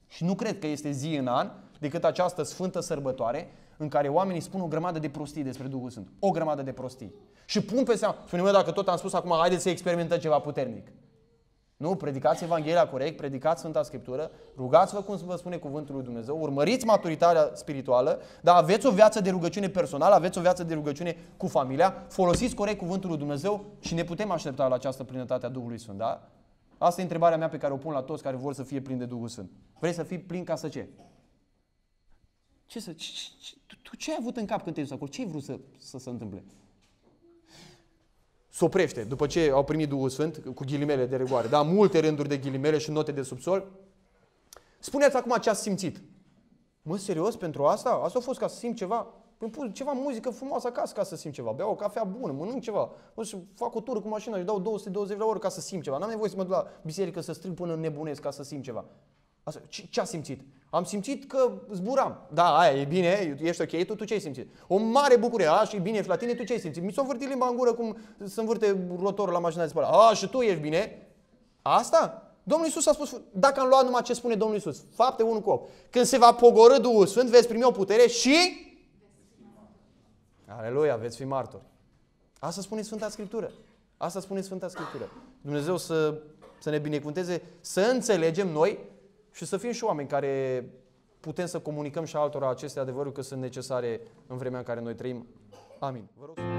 Speaker 1: Și nu cred că este zi în an decât această sfântă sărbătoare în care oamenii spun o grămadă de prostii despre Duhul Sfânt. O grămadă de prostii. Și pun pe seama, spune, dacă tot am spus acum, haideți să experimentăm ceva puternic. Nu, predicați Evanghelia corect, predicați Sfânta Scriptură, rugați-vă cum vă spune cuvântul lui Dumnezeu, urmăriți maturitatea spirituală, dar aveți o viață de rugăciune personală, aveți o viață de rugăciune cu familia, folosiți corect cuvântul lui Dumnezeu și ne putem aștepta la această plinătate a Duhului Sfânt, da? Asta e întrebarea mea pe care o pun la toți care vor să fie plini de Duhul Sfânt. Vrei să fii plin ca să ce? Ce să... Ce, ce, tu, tu ce ai avut în cap când te-ai dus acolo? Ce ai vrut să, să se întâmple? se oprește după ce au primit Duhul Sfânt, cu ghilimele de regoare, da? Multe rânduri de ghilimele și note de subsol. Spuneți acum ce ați simțit. Mă, serios, pentru asta? Asta a fost ca să simt ceva? Îmi păi pun ceva muzică frumoasă acasă ca să simt ceva. Beau o cafea bună, mănânc ceva. O să fac o tură cu mașina și dau 220 la oră ca să simt ceva. N-am nevoie să mă duc la biserică să strâng până nebunesc ca să simt ceva. Asta, ce, ce a simțit? Am simțit că zburam. Da, aia e bine, ești ok, tu, tu ce ai simțit? O mare bucurie, a, și bine, și la tine, tu ce ai simțit? Mi s-a învârtit limba în gură cum se învârte rotorul la mașina de spălat. A, și tu ești bine? Asta? Domnul Isus a spus, dacă am luat numai ce spune Domnul Isus, fapte 1 cu 8. Când se va pogorâ Duhul Sfânt, veți primi o putere și... Aleluia, veți fi martori. Asta spune Sfânta Scriptură. Asta spune Sfânta Scriptură. Dumnezeu să, să ne binecuvânteze, să înțelegem noi și să fim și oameni care putem să comunicăm și altora aceste adevăruri că sunt necesare în vremea în care noi trăim. Amin. Vă rog.